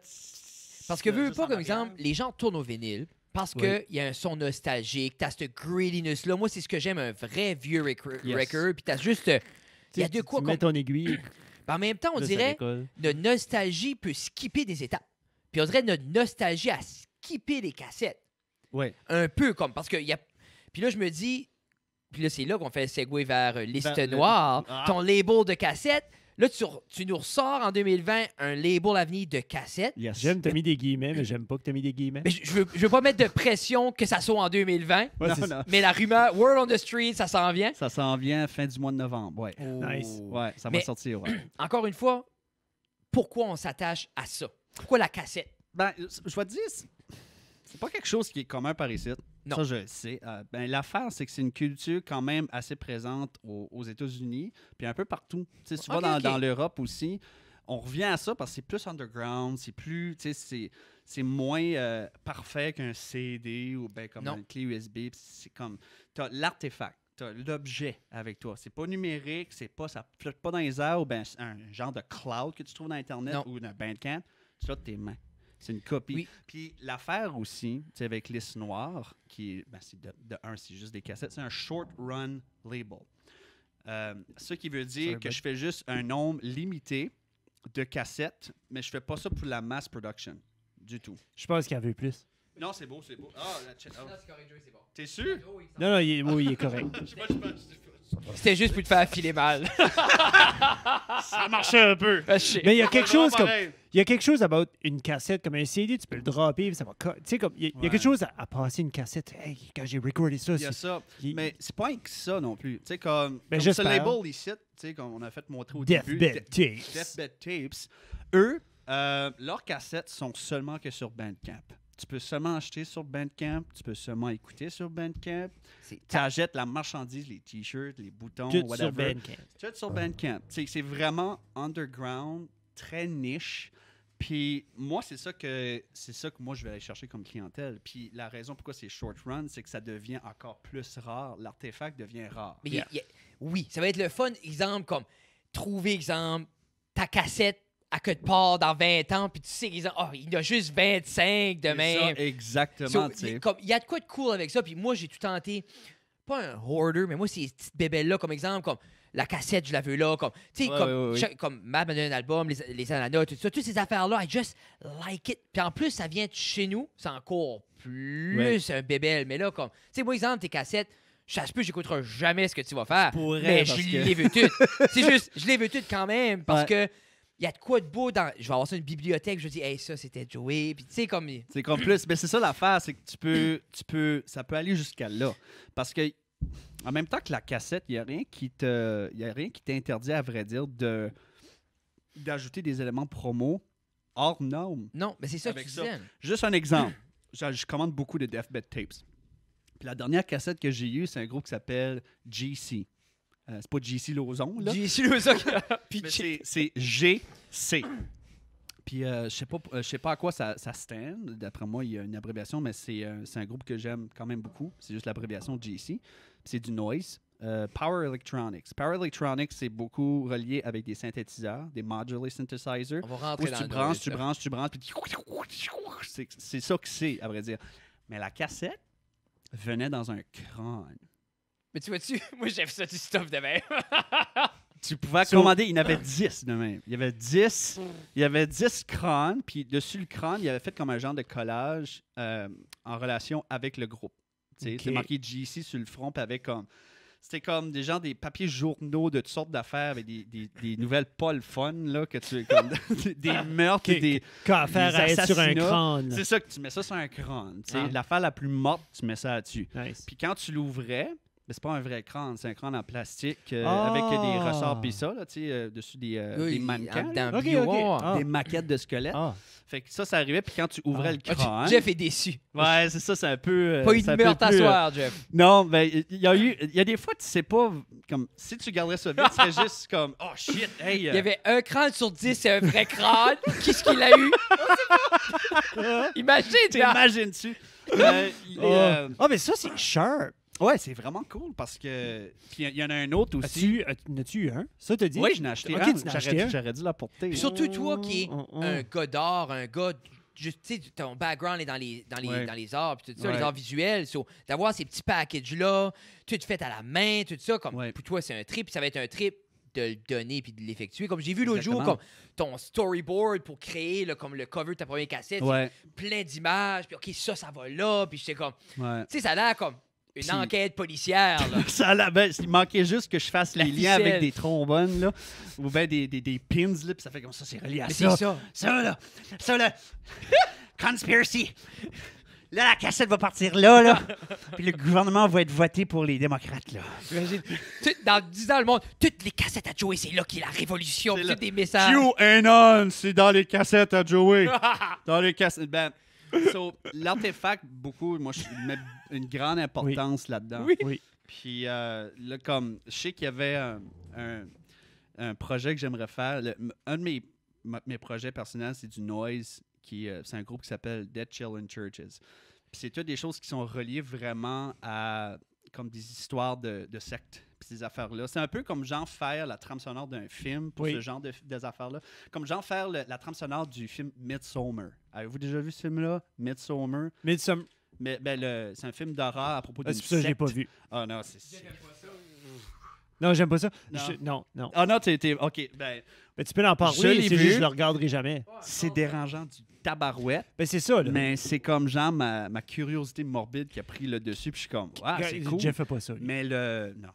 Parce que, euh, veux pas, comme exemple, les gens tournent au vinyle, parce que qu'il y a un son nostalgique, as ce greediness-là. Moi, c'est ce que j'aime, un vrai vieux record. Puis juste il y a de quoi. Tu mets ton aiguille. en même temps, on dirait que notre nostalgie peut skipper des étapes. Puis on dirait notre nostalgie à skipper les cassettes. Ouais. Un peu comme. Parce que. Y a... Puis là, je me dis. Puis là, c'est là qu'on fait le vers euh, Liste Noire, ah. ton label de cassette. Là, tu, nous ressors en 2020 un label venir de cassette. J'aime, t'as mis des guillemets, mais j'aime pas que t'as mis des guillemets. je, veux, veux pas mettre de pression que ça soit en 2020. Mais la rumeur World on the Street, ça s'en vient. Ça s'en vient fin du mois de novembre, ouais. Oh. Nice. Ouais, ça va sortir, Encore une fois, pourquoi on s'attache à ça? Pourquoi la cassette? Ben, je vais te dire, c'est pas quelque chose qui est commun par ici. Ça, je sais. Euh, ben, l'affaire, c'est que c'est une culture quand même assez présente aux, États-Unis, puis un peu partout. tu vois, dans, l'Europe aussi, on revient à ça parce que c'est plus underground, c'est plus, c'est moins euh, parfait qu'un CD ou ben, comme une clé USB. C'est comme, as l'artefact, as l'objet avec toi. C'est pas numérique, c'est pas, ça flotte pas dans les airs ou ben, un genre de cloud que tu trouves dans Internet ou dans Bandcamp. Tu as tes mains. C'est une copie. Puis l'affaire aussi, ben, c'est avec Liste Noire, qui ben, est, de, un, c'est juste des cassettes, c'est un short run label. Euh, ce qui veut dire que je fais juste un nombre limité de cassettes, mais je fais pas ça pour la mass production du tout. Je pense qu'il y avait plus. Non, c'est beau, c'est beau. Ah, la oh. c'est correct, T'es sûr? Non, non, il est, oui, il est correct. je je c'était juste pour te faire filer mal. ça marchait un peu. Ah, Mais il y a quelque chose comme. Il y a quelque chose about une cassette, comme un CD, tu peux le dropper, ça va. Tu sais, comme. Il y, a, quelque chose à, passer une cassette. quand j'ai recordé ça. c'est. Mais c'est pas que ça non plus. Tu sais, comme. Ben, Mais ce label ici, tu sais, on a fait montrer au début. Deathbed Tapes. Eux, euh, leurs cassettes sont seulement que sur Bandcamp. Tu peux seulement acheter sur Bandcamp, tu peux seulement écouter sur Bandcamp. Tu achètes la marchandise, les t-shirts, les boutons, Tout whatever. Sur Bandcamp. Tout sur Bandcamp. C'est vraiment underground, très niche. Puis moi, c'est ça que c'est ça que moi je vais aller chercher comme clientèle. Puis la raison pourquoi c'est short run, c'est que ça devient encore plus rare. L'artefact devient rare. oui, ça va être le fun exemple comme trouver exemple ta cassette à que de part dans 20 ans, puis tu sais qu'ils ont, oh, il a juste 25 demain. exactement. il, y a de quoi de cool avec ça, puis moi, j'ai tout tenté, pas un hoarder, mais moi, ces petites bébelles-là, comme exemple, comme la cassette, je la veux là, comme, tu sais, comme, donné un album, les, les ananas, toutes ces affaires-là, I just like it. Puis en plus, ça vient de chez nous, c'est encore plus un bébelle, mais là, comme, tu sais, moi, exemple, tes cassettes, Je sais plus j'écouterai jamais ce que tu vas faire. mais je les veux toutes. c'est juste, je les veux toutes quand même, parce que il y a de quoi de beau dans. Je vais avoir ça une bibliothèque, je dis, hey, ça, c'était Joey. Puis, tu sais, comme. C'est comme plus. Mais c'est ça l'affaire, c'est que tu peux, tu peux. Ça peut aller jusqu'à là. Parce que, en même temps que la cassette, il n'y a rien qui t'interdit, à vrai dire, de d'ajouter des éléments promo hors norme. Non, mais c'est ça que tu Juste un exemple. je, je, commande beaucoup de Deathbed Tapes. Puis la dernière cassette que j'ai eue, c'est un groupe qui s'appelle GC. Euh, c'est pas JC Lozon, JC Lozon C'est GC. Puis euh, je sais pas, euh, je sais pas à quoi ça, ça stand. D'après moi, il y a une abréviation, mais c'est un groupe que j'aime quand même beaucoup. C'est juste l'abréviation JC. C'est du noise. Power Electronics. Power Electronics, c'est beaucoup relié avec des synthétiseurs, des modular synthesizers. On va rentrer tu, branches, tu branches, tu branches, tu branches, c'est ça que c'est, à vrai dire. Mais la cassette venait dans un crâne. Mais tu vois-tu, moi, fait ça du stuff de même. tu pouvais commander, il y en avait 10 de même. Il y avait 10, il y avait 10 crânes, puis dessus le crâne, il y avait fait comme un genre de collage euh, en relation avec le groupe. Okay. C'est marqué GC sur le front, puis avec comme. C'était comme des gens, des papiers journaux de toutes sortes d'affaires avec des, nouvelles Paul fun, là, que tu. Comme, des, ah, meurtres, des. Qu'à faire à être sur un crâne. C'est ça, que tu mets ça sur un crâne. Ah. L'affaire la plus morte, tu mets ça là-dessus. Puis quand tu l'ouvrais, mais c'est pas un vrai crâne, c'est un crâne en plastique euh, ah! avec des ressorts pis ça, là, tu sais, euh, dessus des, euh, des mannequins. Dans ah. Des maquettes de squelettes. Ah. Fait que ça, ça arrivait, puis quand tu ouvrais le crâne... Jeff est déçu. Ouais, c'est ça, c'est un peu... Pas eu de meurtre à soir, Jeff. Non, mais ben, il y a eu... Il y a des fois, tu sais pas... Comme, si tu garderais ça vite, c'est juste comme... Oh, shit, hey! Il y avait un crâne sur dix, c'est un vrai crâne. Qu'est-ce qu'il a eu? Imagine! T'imagines-tu? Ah, euh, oh. oh, mais ça, c'est sharp. Ouais, c'est vraiment cool parce que. Puis il y en a un autre aussi. N'as-tu euh, eu un Ça, te dit Oui, je n'ai acheté un. J'aurais dû, l'apporter. surtout toi qui es oh, oh, oh. un gars d'art, un gars. tu sais, ton background est dans les, dans les, dans les arts, tout ça, les arts visuels. D'avoir ces petits packages-là, tu te fait à la main, tout ça, comme pour toi, c'est un trip, ça va être un trip de le donner puis de l'effectuer. Comme j'ai vu l'autre jour, comme ton storyboard pour créer comme le cover de ta première cassette, plein d'images, puis OK, ça, ça va là, puis sais comme... Tu sais, ça a l'air comme une enquête policière. ça, ben, il manquait juste que je fasse les liens avec des trombones là, ou ben des, des, pins, là, ça fait comme ça, c'est relié à ça. ça. là. Ça, là. Conspiracy. Là, la cassette va partir là, là. Puis le gouvernement va être voté pour les démocrates, là. dans Tout, dans, le monde, toutes les cassettes à Joey, c'est là qu'il y a la révolution. C'est des messages. c'est dans les cassettes à Joey. dans les cassettes. Ben, l'artefact, beaucoup, moi, je mets une grande importance là-dedans. Oui. Puis euh, là, comme, je sais qu'il y avait un, projet que j'aimerais faire. un de mes, mes projets personnels, c'est du Noise, qui euh, c'est un groupe qui s'appelle Dead Children Churches. Puis c'est toutes des choses qui sont reliées vraiment à comme des histoires de, de sectes puis ces affaires-là. C'est un peu comme Jean faire la trame sonore d'un film pour ce genre de des affaires-là. Comme Jean faire la trame sonore du film Midsommar. Avez-vous déjà vu ce film-là? Midsommar. Midsommar. Mais ben, c'est un film d'horreur à propos ah, de C'est ça, je pas vu. Ah non, c'est. Non, j'aime pas ça. Non, je, non, non. Ah non, t'es. OK. Ben, ben, tu peux en parler, je, juste, je le regarderai jamais. C'est dérangeant du tabarouette. Ben, c'est ça, là. Mais c'est comme genre ma, ma, curiosité morbide qui a pris le dessus, puis je suis comme, ah, c'est cool. pas ça. Mais le. Non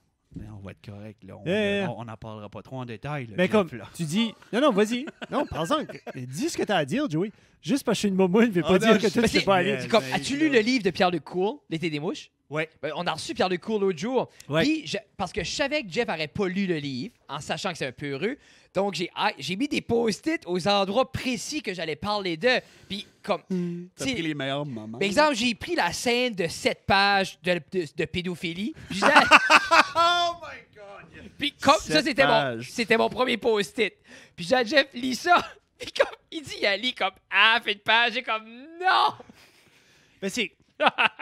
on va être correct. Là. On eh, eh, eh. n'en parlera pas trop en détail. mais comme tu dis, non, non, vas-y. Non, par exemple, dis ce que tu as à dire, Joey. Juste parce que je suis une je ne vais ah pas dire que tout ne pas aller. As-tu lu le livre de Pierre Lecourt, L'été des mouches? Ouais. Ben, on a reçu Pierre Lecourt l'autre jour. Oui. parce que je savais que Jeff n'aurait pas lu le livre, en sachant que c'est un peu heureux. Donc, j'ai, ah, mis des post-it aux endroits précis que j'allais parler de. Puis, comme. Hmm. pris les meilleurs moments. Par exemple, j'ai pris la scène de cette pages de, de, pédophilie. Puis, Puis comme ça, c'était mon, c'était mon premier post-it. Puis jean Jeff lit ça. Et comme, il dit, il a lit comme, ah, fait une page. J'ai comme, non! Mais ben, c'est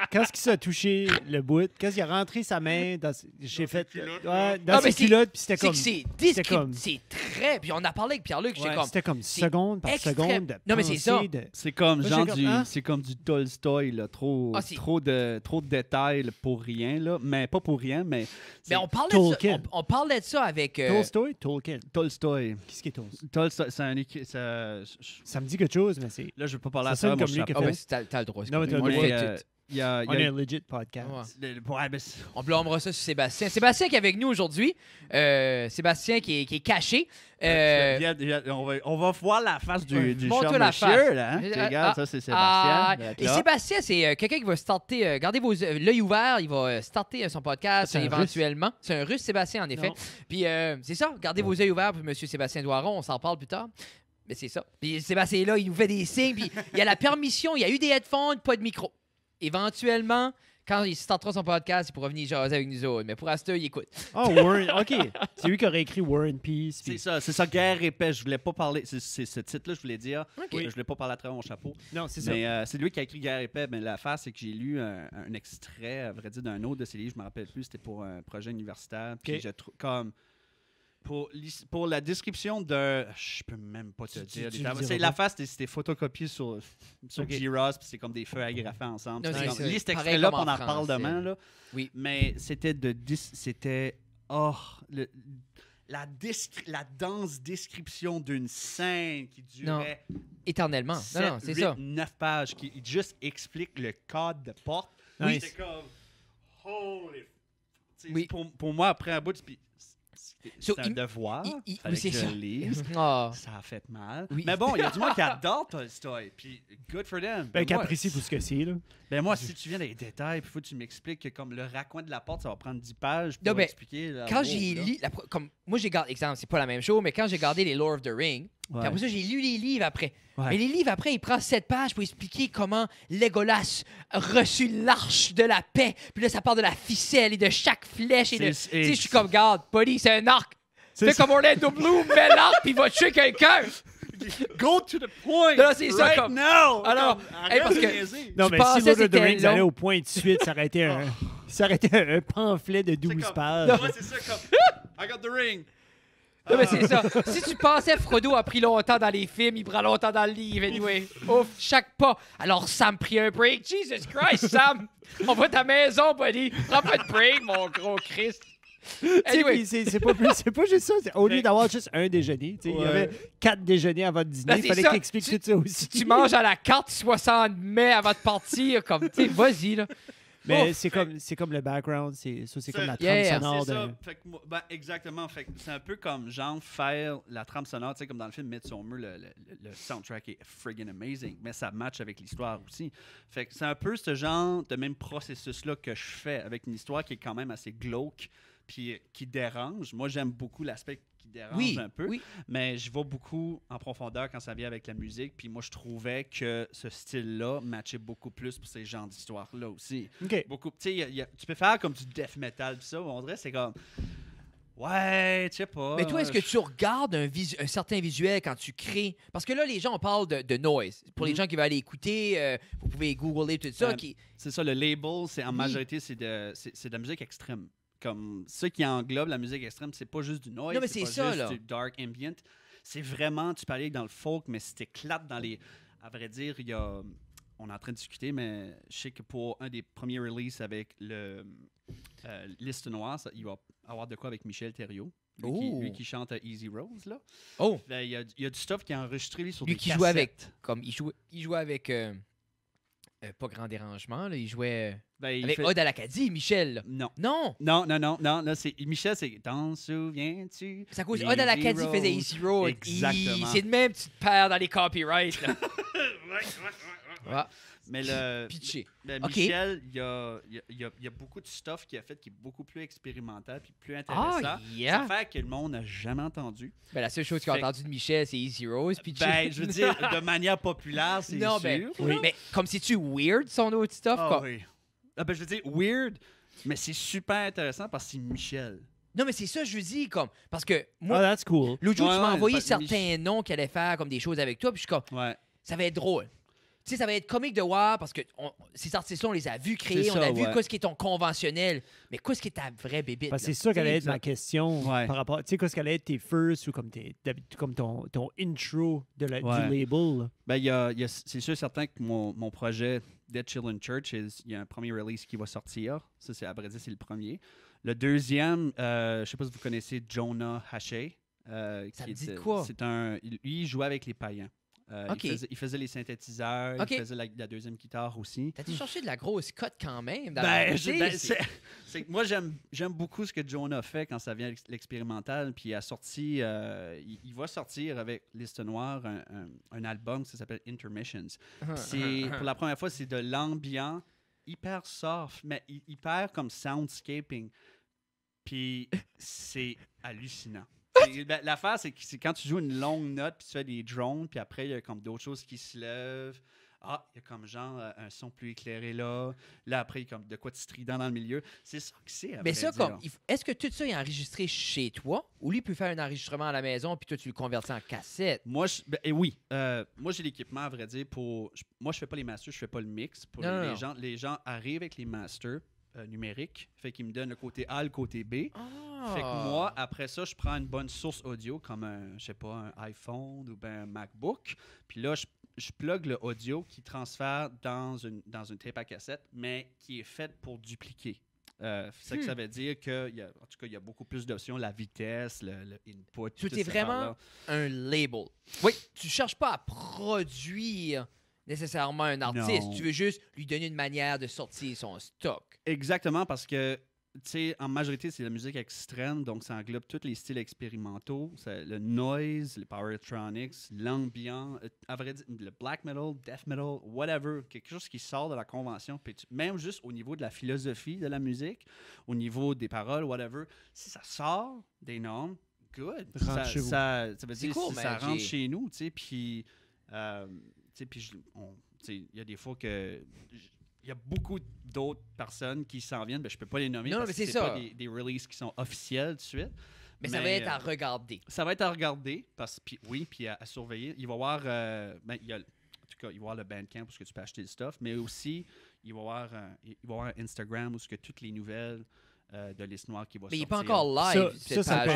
quest ce qui s'est touché le bout, Qu'est-ce il a rentré sa main dans, j'ai fait, euh, ouais, dans Non, ah, mais ses culottes, puis c'était comme... c'est très. Puis on a parlé avec Pierre-Luc, j'ai comme. C'était comme seconde par seconde Non, mais c'est ça. C'est comme comme- du, hein? c'est comme du Tolstoy là, trop, ah, trop de, trop de détails pour rien là, mais pas pour rien, mais Mais on parlait, de ça, on, parlait de ça avec. Euh, Tolstoy? Tolkien. Tolstoy. Qu'est-ce qui est Tolstoy? Tolstoy, c'est un euh, Ça me dit quelque chose, mais c'est... Là, je vais pas parler à ça, comme lui, ah t'as le droit. Non, mais t'as le droit. Il y a, on est un legit podcast. Ben, on blâmera ça sur Sébastien. Sébastien qui est avec nous aujourd'hui. Euh, Sébastien qui est, caché. Ben, euh, on, va, on, va, voir la face du, du cher la Face. Là, hein. euh, regarde, ah, ça, c'est Sébastien. Ah, et Sébastien, c'est quelqu'un qui va starter. gardez vos l'œil ouvert. Il va starter son podcast éventuellement. C'est un russe, Sébastien, en effet. Puis c'est ça. Gardez vos yeux ouverts. Puis M. Sébastien Doiron, on s'en parle plus tard. Mais c'est ça. Puis Sébastien est là, il nous fait des signes. Puis il y a la permission. Il y a eu des headphones, pas de micro éventuellement, quand il startera son podcast, il pourra venir jaser avec nous autres. Mais pour Astor, il écoute. oh, OK. C'est lui qui aurait écrit War and Peace. C'est ça, c'est ça, Guerre et Paix. Je voulais pas parler. C'est ce titre-là, je voulais dire. Je voulais pas parler à travers mon chapeau. Non, c'est ça. Mais euh, c'est lui qui a écrit Guerre et Paix. Mais l'affaire, c'est que j'ai lu un, extrait, à vrai dire, d'un autre de ses livres. Je me rappelle plus. C'était pour un projet universitaire. Puis je trouve. Comme pour, la description d'un. Je peux même pas te dire. C'est la face, c'était photocopié sur, sur G-Ross, puis c'est comme des feux agrafés ensemble. Lise cet liste extrait-là, on en, parle demain. Là. Oui. Mais c'était de. C'était. Oh, la, dense description d'une scène qui durait. éternellement. 7, non, non c'est ça. Neuf pages qui juste explique le code de porte. Oui. C'était comme. Holy. Oui. Pour, pour moi, après un bout, de So, c'est un devoir. Il, fallait je ça. Ah. Ça a fait mal. Mais bon, il y a du monde qui adore Tolstoy. Puis, good for them. Ben, qui apprécie pour ce que c'est. Là. Ben, moi, si tu viens dans les détails, il faut que tu m'expliques que comme le raccoin de la porte, ça va prendre 10 pages pour expliquer. quand j'ai lu. moi, j'ai gardé. Exemple, c'est pas la même chose, mais quand j'ai gardé les Lord of the Rings. C'est après ça, j'ai lu les livres après. Et les livres après, il prend sept pages pour expliquer comment Legolas reçut l'arche de la paix. Puis là, ça part de la ficelle et de chaque flèche. Et, Tu sais, je suis comme, garde, Polly, c'est un arc. C'est comme Orlando Bloom, mais l'arc, puis il va tuer quelqu'un. Go to the point! right now! Alors, hey, parce que non, mais si Lord of the Rings allait au point de suite, ça aurait été un, ça aurait été un pamphlet de 12 pages. c'est ça, comme... I got the ring! Non, mais c'est ça. Si tu pensais Frodo a pris longtemps dans les films, il prend longtemps dans le livre, anyway. Ouf, chaque pas. Alors, Sam prit un break. Jesus Christ, Sam! On va à ta maison, buddy. Prends pas de break, mon gros Christ. C'est pas, juste ça. Au lieu d'avoir juste un déjeuner, il y avait quatre déjeuners avant de dîner. Ben, il fallait que tu tout ça aussi. Si tu manges à la carte 60 mai avant de partir, comme, tu vas-y, là. Mais c'est comme, c'est comme le background, c'est c'est comme la trame sonore. ça. Fait que, ben, exactement. c'est un peu comme genre faire la trame sonore, tu sais, comme dans le film Midsommar, le, le, le soundtrack est friggin' amazing, mais ça matche avec l'histoire aussi. c'est un peu ce genre de même processus là que je fais avec une histoire qui est quand même assez glauque. Euh, qui dérange. Moi, j'aime beaucoup l'aspect qui dérange un peu, mais je vais beaucoup en profondeur quand ça vient avec la musique. Puis moi, je trouvais que ce style-là matchait beaucoup plus pour ces genres dhistoires là aussi. Beaucoup, tu peux faire comme du death metal, tout ça, on dirait c'est comme. Ouais, tu sais pas. Mais toi, est-ce que tu regardes un, certain visuel quand tu crées? Parce que là, les gens, parlent de, noise. Pour les mm. gens qui veulent aller écouter, euh, vous pouvez googler tout ça. Euh, qui... C'est ça, le label, c'est en majorité, c'est de, de la musique extrême comme ce qui englobe la musique extrême, c'est pas juste du noise, c'est, ça, du dark ambient. C'est vraiment, tu parlais dans le folk, mais c'était éclate dans les. À vrai dire, il y a. On est en train de discuter, mais je sais que pour un des premiers releases avec le euh, Liste Noire, il va avoir de quoi avec Michel Thériault. Lui, qui, oh! chante Easy Rose, là. Oh! Ben, il y, a, du stuff qui est enregistré lui, sur des qui joue avec. Comme il joue, il joue avec. Euh, euh, pas grand dérangement. Là. Il jouait euh, ben, avec fait... Odd Michel. Non. Non. Non, non, non. non c'est... Michel, c'est T'en souviens-tu? Ça à cause Odd à faisait Easy Road. Exactement. C'est de même, tu te perds dans les copyrights. ouais. Mais le. Michel, il y a, y a, beaucoup de stuff qu'il a fait qui est beaucoup plus expérimental puis plus intéressant. Ça ah, fait que le monde n'a jamais entendu. Ben, la seule chose qu'il a entendu de Michel, c'est Easy Rose. Ben, je veux dire, de manière populaire, c'est ben, sûr. Ben, Mais comme si tu weird son autre stuff. Ah oui. Ah, je veux dire, weird, mais c'est super intéressant parce que c'est Michel. Non, mais c'est ça, je dis, comme. Parce que moi. oh, cool. jour, tu m'as envoyé certains noms qui allaient faire, comme des choses avec toi, puis je suis comme ça va être drôle. Tu sais, ça va être comique de voir parce que on, ces artistes-là, on les a vus créer, on a vu quoi ce qui est ton conventionnel, mais quoi ce qui est ta vraie bébé. c'est ça qu'elle allait être ma question par rapport. Tu sais, qu'est-ce qu'elle allait être tes firsts ou comme, tes, comme ton, intro de la, du label? Ben, c'est sûr certain que mon, projet Dead Children Church, il y a un premier release qui va sortir. Ça, c'est à vrai c'est le premier. Le deuxième, euh, je ne sais pas si vous connaissez Jonah Haché. Euh, ça me dit quoi? C'est un, il jouait avec les païens. Euh, il, faisait, les synthétiseurs, il faisait la, deuxième guitare aussi. T'as-tu cherché de la grosse cote quand même? Dans ben, ben moi, j'aime, beaucoup ce que John a fait quand ça vient l'expérimental. Puis il a sorti, euh, il, va sortir avec Liste Noire un, album qui s'appelle Intermissions. Uh-huh, c'est, uh-huh, uh-huh. pour la première fois, c'est de l'ambient hyper soft, mais hyper comme soundscaping. Puis c'est hallucinant. L'affaire, c'est que quand tu joues une longue note, puis tu fais des drones, puis après, il y a comme d'autres choses qui se lèvent. Ah, il y a comme genre euh, un son plus éclairé là. Là, après, il y a comme de quoi de strident dans le milieu. C'est ça que c'est. Mais ça, comme, est-ce que tout ça est enregistré chez toi ou lui peut faire un enregistrement à la maison puis toi, tu le convertis en cassette? Moi, ben, eh oui. Euh, moi, j'ai l'équipement, à vrai dire, pour. moi, je fais pas les masters, je fais pas le mix. Pour les, Gens, les gens arrivent avec les masters. Euh, numériques. fait qu'ils me donnent le côté A, le côté B. Ah. Fait moi, ah! après ça, je prends une bonne source audio comme un, je sais pas, un iPhone ou ben un MacBook. Puis là, je, je plug le audio qui transfère dans une, dans une tape à cassette, mais qui est faite pour dupliquer. Euh, ça hmm. veut dire que, y a, en tout cas, il y a beaucoup plus d'options, la vitesse, le, tout input. vraiment un label. Oui. Tu cherches pas à produire nécessairement un artiste. Tu veux juste lui donner une manière de sortir son stock. Exactement, parce que sais, en majorité, c'est la musique extrême, donc ça englobe tous les styles expérimentaux, le noise, le power electronics, l'ambiance, euh, le black metal, death metal, whatever, quelque chose qui sort de la convention, même juste au niveau de la philosophie de la musique, au niveau des paroles, whatever, si ça sort des normes, good, ça, ça, veut dire que ça rentre chez nous, tu sais, puis euh, il y a des fois que il y a beaucoup d'autres personnes qui s'en viennent. mais ben, je peux pas les nommer. Non, parce mais c'est ça. pas des, des, releases qui sont officielles de suite. Mais, ça va être à euh, regarder. Ça va être à regarder, parce oui, puis à, surveiller. Il va y avoir, euh, ben, il y a, en tout cas, il le Bandcamp où que tu peux acheter le stuff, mais aussi, il va y avoir, euh, il va Instagram où que toutes les nouvelles, euh, de Liste qui va Mais il n'est pas encore live. Ça, ça, peut ça, hein? ça,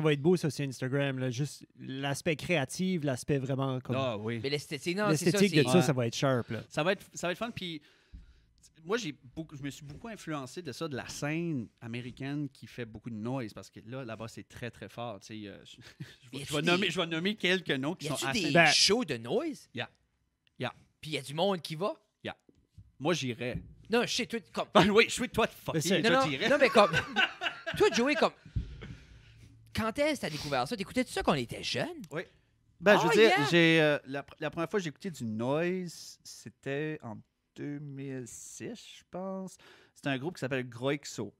va être beau, ça, sur Instagram. Là. Juste l'aspect créatif, l'aspect vraiment. Ah oui. Mais l'esthétique, non, L'esthétique de ça, ça va être sharp. Ça, va être, ça va être fun. Puis moi, j'ai je me suis beaucoup influencé de ça, de la scène américaine qui fait beaucoup de noise, parce que là, là-bas, c'est très, très fort. Euh, je, vais nommer, je vais nommer quelques noms qui sont assez... Y a des ben shows de noise? Yeah. Yeah. Puis il y a du monde qui va? Yeah. Moi, j'irais. Non, je sais, toi, comme. Ah oui, je suis toi de fuck. Non, non, non, mais comme. toi, Joey, comme. Quand est-ce que as découvert ça? Tu tu ça quand on était jeune? Oui. Ben, je veux ah, dire, j'ai, euh, la, première fois que j'ai écouté du noise, c'était en 2006, je pense. C'était un groupe qui s'appelle Groixo.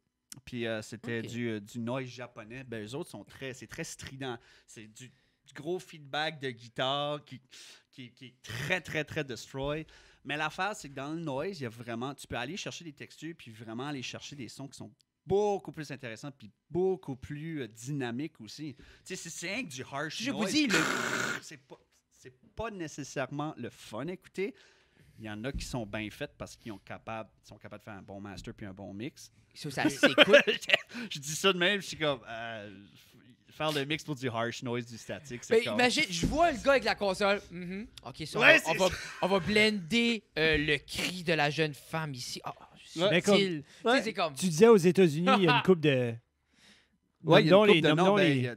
Puis euh, c'était euh, du, noise japonais. Ben, eux autres sont très, c'est très strident. C'est du, gros feedback de guitare qui, qui, qui est très, très, très destroy. Mais l'affaire, c'est que dans le noise, il y a vraiment, tu peux aller chercher des textures puis vraiment aller chercher des sons qui sont beaucoup plus intéressants puis beaucoup plus euh, dynamiques aussi. Tu sais, c'est rien que du harsh Je vous dis, le... c'est pas, pas nécessairement le fun à écouter. Il y en a qui sont bien faites parce qu'ils capable, sont capables de faire un bon master puis un bon mix. Ça, ça s'écoute. je dis ça de même, je suis comme. Euh, faire le mix pour du harsh noise, du statique. Mais comme... imagine, je vois le gars avec la console. Mhm. Ok, on, va, on, va, blender euh, le cri de la jeune femme ici. Oh, Comme... Tu disais aux États-Unis, il y a une coupe de. Oui, il y a les...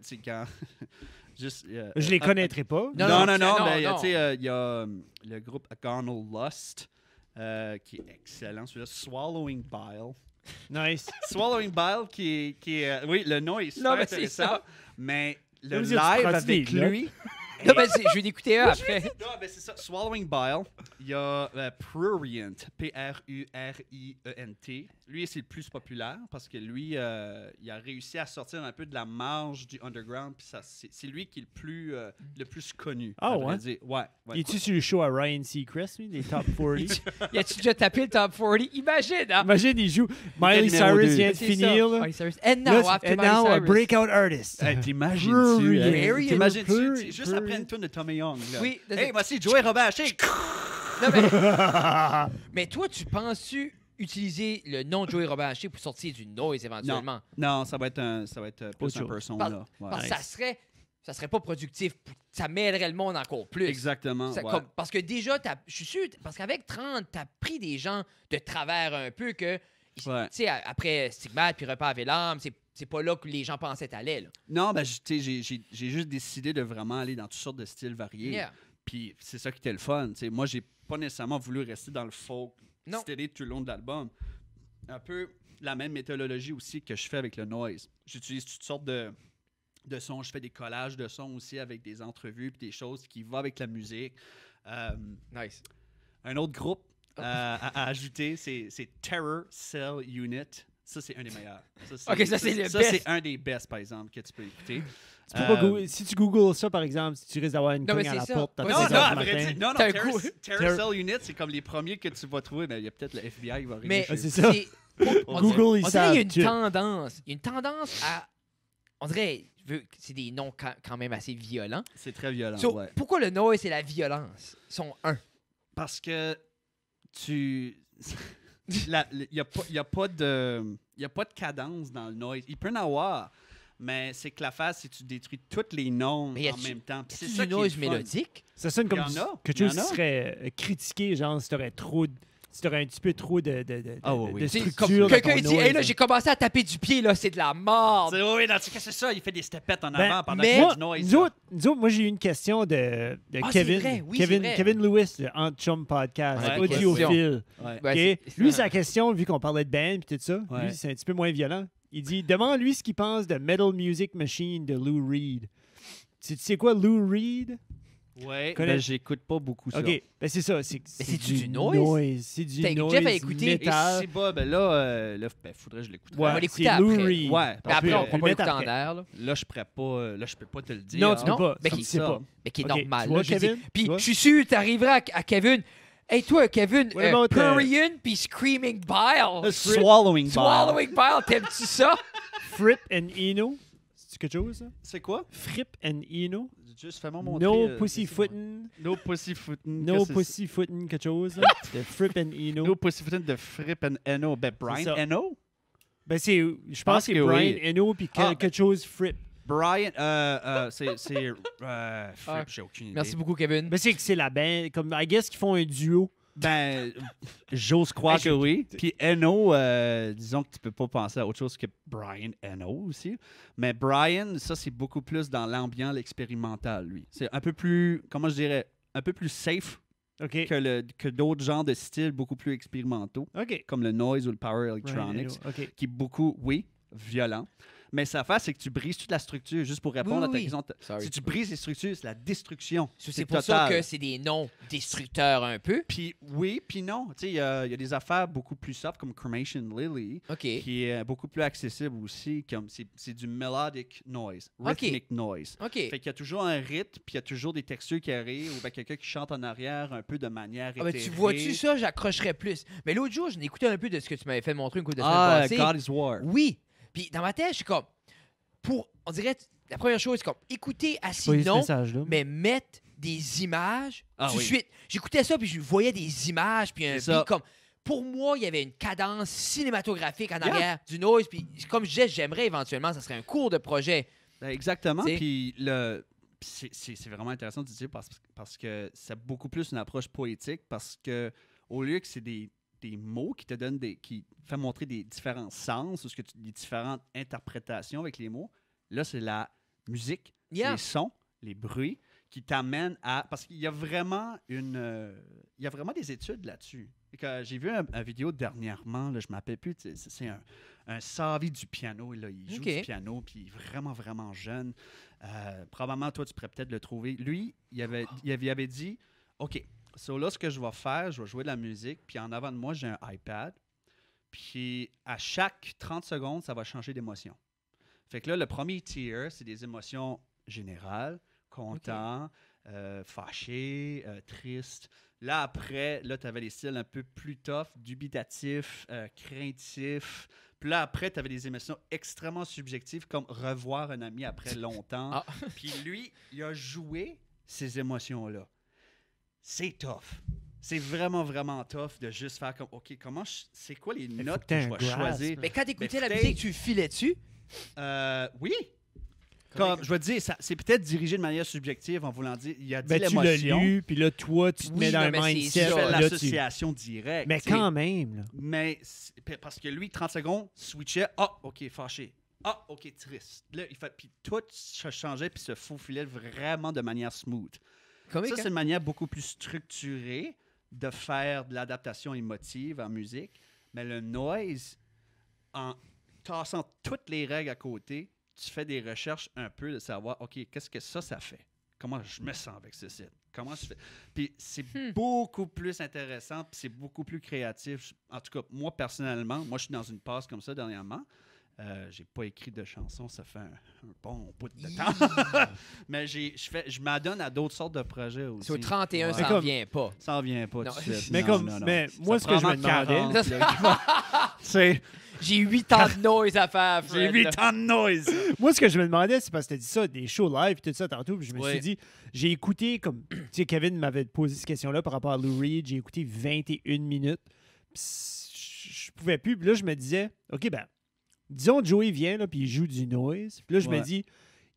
je les connaîtrais pas. Non, non, non. non, ben, tu sais, euh, il y a euh, le groupe Agonal Lust. qui est excellent, celui-là, Swallowing Bile. Nice. Swallowing Bile, qui est. Qui oui, le nom est super non, intéressant. Mais le live avec lui. Non, mais ben, je vais l'écouter après. Non, mais ben, c'est ça. Swallowing Bile. Il y a euh, Prurient. P-R-U-R-I-E-N-T. Lui, c'est le plus populaire parce que lui, euh, il a réussi à sortir un peu de la marge du underground. Puis c'est lui qui est le plus, euh, le plus connu. Ah ouais? ouais? Il est-tu sur le show à Ryan Seacrest, lui, des top 40? il a-tu déjà tapé le top 40? Imagine! Hein? Imagine, il joue Miley Cyrus vient de finir. And now, a breakout artist. T'imagines-tu? Hein? tu Juste après une tune de Tommy Young. Oui. Hey, voici Joey Robert. mais toi, tu penses-tu utiliser le nom de Joey Robert Haché pour sortir du noise éventuellement. Non, ça va être un, ça va être euh, Parce que ça serait, ça serait pas productif. Ça mêlerait le monde encore plus. Exactement. parce que déjà, je suis sûr, parce qu'avec 30, tu as pris des gens de travers un peu que, tu sais, après Stigmate puis Repas avec l'âme, c'est c'est pas là que les gens pensaient aller. Non, ben, j'ai juste décidé de vraiment aller dans toutes sortes de styles variés. Puis c'est ça qui était le fun. Moi, j'ai pas nécessairement voulu rester dans le folk c'était tout le long de l'album. Un peu la même méthodologie aussi que je fais avec le noise. J'utilise toutes sortes de, de sons. Je fais des collages de sons aussi avec des entrevues puis des choses qui vont avec la musique. Euh, nice. Un autre groupe oh. euh, à, ajouter, c'est Terror Cell Unit. Ça, c'est un des meilleurs. Ça, ok, ça, c'est Ça, c'est un des best, par exemple, que tu peux écouter. Euh, si tu googles ça, par exemple, si tu risques d'avoir une Non, à la porte. tu as Non, non, non, non, Unit, c'est comme les premiers que tu vas trouver, mais il y a peut-être le FBI qui va arriver. Mais ah, c'est ça. Google, ils savent. Il y a une tendance. Il y a une tendance à. On dirait. C'est des noms quand même assez violents. C'est très violent, Pourquoi le noise et la violence sont un Parce que tu. Il n'y a, pas- y a pas de y a pas de cadence dans le noise. Il peut en avoir, mais c'est que la phase, si tu détruis tous les noms en même temps. C'est une noise mélodique. Ça sonne comme quelque chose qui serait euh, critiqué, genre si t'aurais trop tu un petit peu trop de, de, de, oh, de structure. Quelqu'un dit, hé là, j'ai commencé à taper du pied, là, c'est de la mort. Oui, c'est ça, il fait des stepettes en ben, avant pendant mais, moi, noise. nous moi, j'ai eu une question de, ah, Kevin, Kevin, Kevin Lewis, de Ant Chum Podcast, audiophile. lui, sa question, vu qu'on parlait de Ben et tout ça, lui, c'est un petit peu moins violent. Il dit Demande-lui ce qu'il pense de Metal Music Machine de Lou Reed. Tu sais quoi, Lou Reed Ouais. Ben, j'écoute pas beaucoup ça. OK. Ben, c'est ça. C'est, c'est, du, du, noise. C'est du noise. Jeff a écouté. si pas, bah, ben là, euh, là ben, faudrait que je l'écoute. Ouais, on va l'écouter après. Reed. Ouais. Ben, puis après, on prend pas en air. Là, je ne pas. Euh, là, je peux pas te le dire. Non, tu peux ben, pas. Mais qui, pas. Mais ben, qui est normal. Puis, je suis sûr, tu arriveras à Kevin. Hey, toi, Kevin, What euh, euh puis Screaming Bile. swallowing Bile. Swallowing Bile, t'aimes-tu ça? Fripp and Eno. C'est quelque chose, C'est quoi? Fripp and Eno. Juste fais-moi montrer. No euh, pussy pussyfootin. No pussyfootin. No pussyfootin, quelque chose. de Fripp and Eno. No pussyfootin de Fripp and Eno. Ben, Brian Eno? Ben, c'est, je pense que c'est Brian Eno puis ah. quelque chose Fripp. Brian, euh, euh, c'est. euh, Merci beaucoup, Kevin. Mais c'est que c'est la ben, comme I guess qu'ils font un duo. Ben, j'ose croire que oui. Puis Eno, euh, disons que tu peux pas penser à autre chose que Brian Eno aussi. Mais Brian, ça, c'est beaucoup plus dans l'ambiance l'expérimental lui. C'est un peu plus, comment je dirais, un peu plus safe que, que d'autres genres de styles beaucoup plus expérimentaux, comme le noise ou le power electronics, qui est beaucoup, oui, violent. Mais sa face, c'est que tu brises toute la structure juste pour répondre à ta question. Si tu brises les structures, c'est la destruction. C'est pour ça que c'est des noms destructeurs un peu. Puis oui, puis non. Euh, il y, a des affaires beaucoup plus soft comme Cremation Lily, qui est euh, beaucoup plus accessible aussi. Comme c'est du melodic noise, rhythmic noise. Okay. Fait qu'il y a toujours un rythme, puis il y a toujours des textures qui arrivent, ou quelqu'un qui chante en arrière un peu de manière. Ah, ben, tu vois-tu ça, j'accrocherais plus. Mais l'autre jour, je n'écoutais un peu de ce que tu m'avais fait montrer un coup de semaine ah, God is War. Oui. Puis dans ma tête, je suis comme, pour, on dirait, la première chose, c'est comme, écouter assis non, mais mettre des images ah tout de suite. J'écoutais ça, puis je voyais des images, puis un comme. Pour moi, il y avait une cadence cinématographique en arrière du noise, puis comme je disais, j'aimerais éventuellement, ça serait un cours de projet. Ben, exactement, puis le. C'est vraiment intéressant de dire parce, parce que c'est beaucoup plus une approche poétique, parce que au lieu que c'est des des mots, qui te donnent des, qui fait montrer des différents sens, ou ce que tu, des différentes interprétations avec les mots. Là, c'est la musique, les sons, les bruits qui t'amènent à parce qu'il y a vraiment une euh, il y a vraiment des études là-dessus. J'ai vu une un vidéo dernièrement, là, je ne m'appelle plus, c'est un, un savi du piano. Là, il joue du piano, puis il est vraiment, vraiment jeune. Euh, probablement, toi, tu pourrais peut-être le trouver. Lui, il avait, il avait dit OK, So là, ce que je vais faire, je vais jouer de la musique, puis en avant de moi, j'ai un iPad. Puis à chaque 30 secondes, ça va changer d'émotion. Fait que là, le premier tier, c'est des émotions générales, content, euh, fâché, euh, triste. Là, après, là, tu avais des styles un peu plus tough, dubitatif, euh, craintif. Puis là, après, tu avais des émotions extrêmement subjectives, comme revoir un ami après longtemps. Ah. Puis lui, il a joué ces émotions-là c'est tough. C'est vraiment, vraiment tough de juste faire comme, OK, comment c'est quoi les notes que je vais choisir? Mais quand t'écoutais la musique, tu filais dessus? Euh, oui. Comme, je veux dire, c'est peut-être dirigé de manière subjective en voulant dire, il y a ben, tu l'as lu, puis là, toi, tu te mets dans le l'association directe. Mais quand même, Mais parce que lui, 30 secondes, switchait. Ah, OK, fâché. Ah, OK, triste. Là, il fait. Puis tout se changeait, puis se faufilait vraiment de manière smooth ça, c'est hein? une manière beaucoup plus structurée de faire de l'adaptation émotive en musique. Mais le noise, en tassant toutes les règles à côté, tu fais des recherches un peu de savoir, OK, qu'est-ce que ça, ça fait? Comment je me sens avec ce site? Comment je fais? Puis c'est hmm. beaucoup plus intéressant, puis c'est beaucoup plus créatif. En tout cas, moi, personnellement, moi, je suis dans une passe comme ça dernièrement. Euh, j'ai pas écrit de chanson, ça fait un, bon bout de temps. Mais je, m'adonne à d'autres sortes de projets aussi. Sur 31, ça n'en vient pas. Ça n'en vient pas. Mais, comme, mais moi, ce que je me demandais, c'est. J'ai 8 ans de noise à faire, J'ai 8 ans de noise. moi, ce que je me demandais, c'est parce que tu as dit ça, des shows live et tout ça tantôt. je me suis dit, j'ai écouté, comme. Tu sais, Kevin m'avait posé cette question-là par rapport à Lou Reed. J'ai écouté 21 minutes. Puis je pouvais plus. là, je me disais, OK, ben, Disons, Joey vient, là, puis il joue du noise. Puis là, je me dis,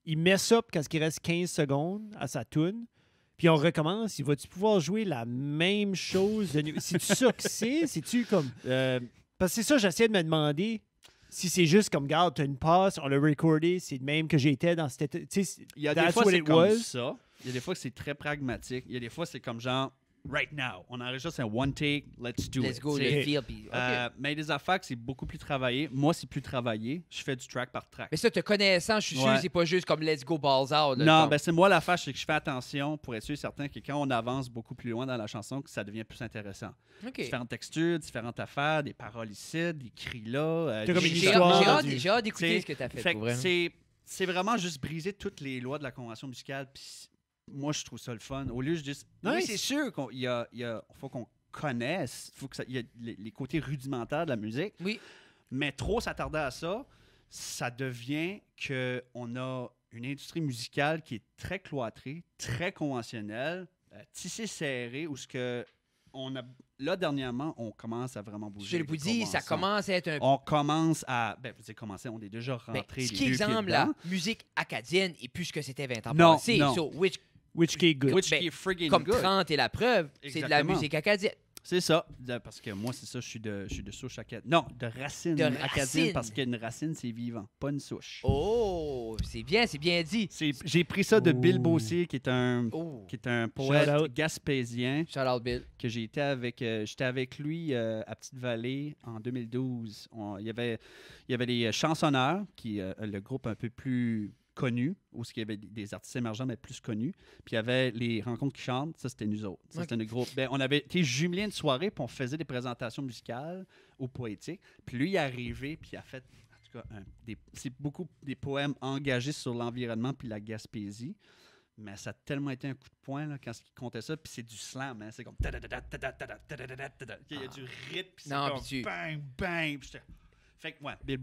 il met ça parce qu'il reste 15 secondes à sa tune. Puis on recommence. Il va-tu pouvoir jouer la même chose? De... C'est-tu ça que c'est? tu comme. Euh, parce que c'est ça, j'essaie de me demander si c'est juste comme, garde, t'as une passe, on l'a recordé, c'est le même que j'étais dans cette. Il y a des fois, c'est comme ça. Il y a des fois que c'est très pragmatique. Il y a des fois, c'est comme genre, right now. On enregistre un one take, let's do it. Let's go, let's feel. euh, mais des affaires, c'est beaucoup plus travaillé. Moi, c'est plus travaillé. Je fais du track par track. Mais ça, te connaissant, je suis sûr, c'est pas juste comme let's go balls out. non, ben c'est moi l'affaire, c'est que je fais attention pour être sûr certain que quand on avance beaucoup plus loin dans la chanson, que ça devient plus intéressant. Différentes textures, différentes affaires, des paroles ici, des cris là. Euh, j'ai hâte, déjà d'écouter ce que tu as fait. c'est vraiment juste briser toutes les lois de la convention musicale moi, je trouve ça le fun. Au lieu, de juste... oui, c'est sûr qu'il y a, faut qu'on connaisse, faut que ça, y a les, côtés rudimentaires de la musique. Oui. Mais trop s'attarder à ça, ça devient que on a une industrie musicale qui est très cloîtrée, très conventionnelle, euh, tissée serrée, où ce que on a, là, dernièrement, on commence à vraiment bouger. Je vous dis, ça commence à être un. On commence à. Ben, vous avez commencé, on est déjà ben, rentré. ce qui exemple, la musique acadienne et puisque c'était 20 ans non, Non. which Which qui good. Which ben, Comme 30 est la preuve, c'est de la musique acadienne. C'est ça, parce que moi, c'est ça, je suis de, je suis de souche acadienne. Non, de racine De parce qu'une racine, c'est vivant, pas une souche. Oh, c'est bien, c'est bien dit. J'ai pris ça de Bill qui est un, oh. qui est un poète gaspésien, Shout out Bill. que j'étais avec, euh, j'étais avec lui euh, à Petite-Vallée en 2012. il, y avait, il y avait les euh, chansonneurs, qui, le groupe un peu plus connus, ce il y avait des artistes émergents, mais plus connus. Puis il y avait les rencontres qui chantent, ça c'était nous autres. Ben, on avait été jumelés une soirée, puis on faisait des présentations musicales ou poétiques. Puis lui, il est arrivé, puis il a fait, en tout cas, c'est beaucoup des poèmes engagés sur l'environnement puis la Gaspésie. Mais ça a tellement été un coup de poing là, quand il comptait ça. Puis c'est du slam. Hein. c'est comme. Il y a ah. du rythme. Puis c'est comme. Bang, bang. Fait que, ouais, Bill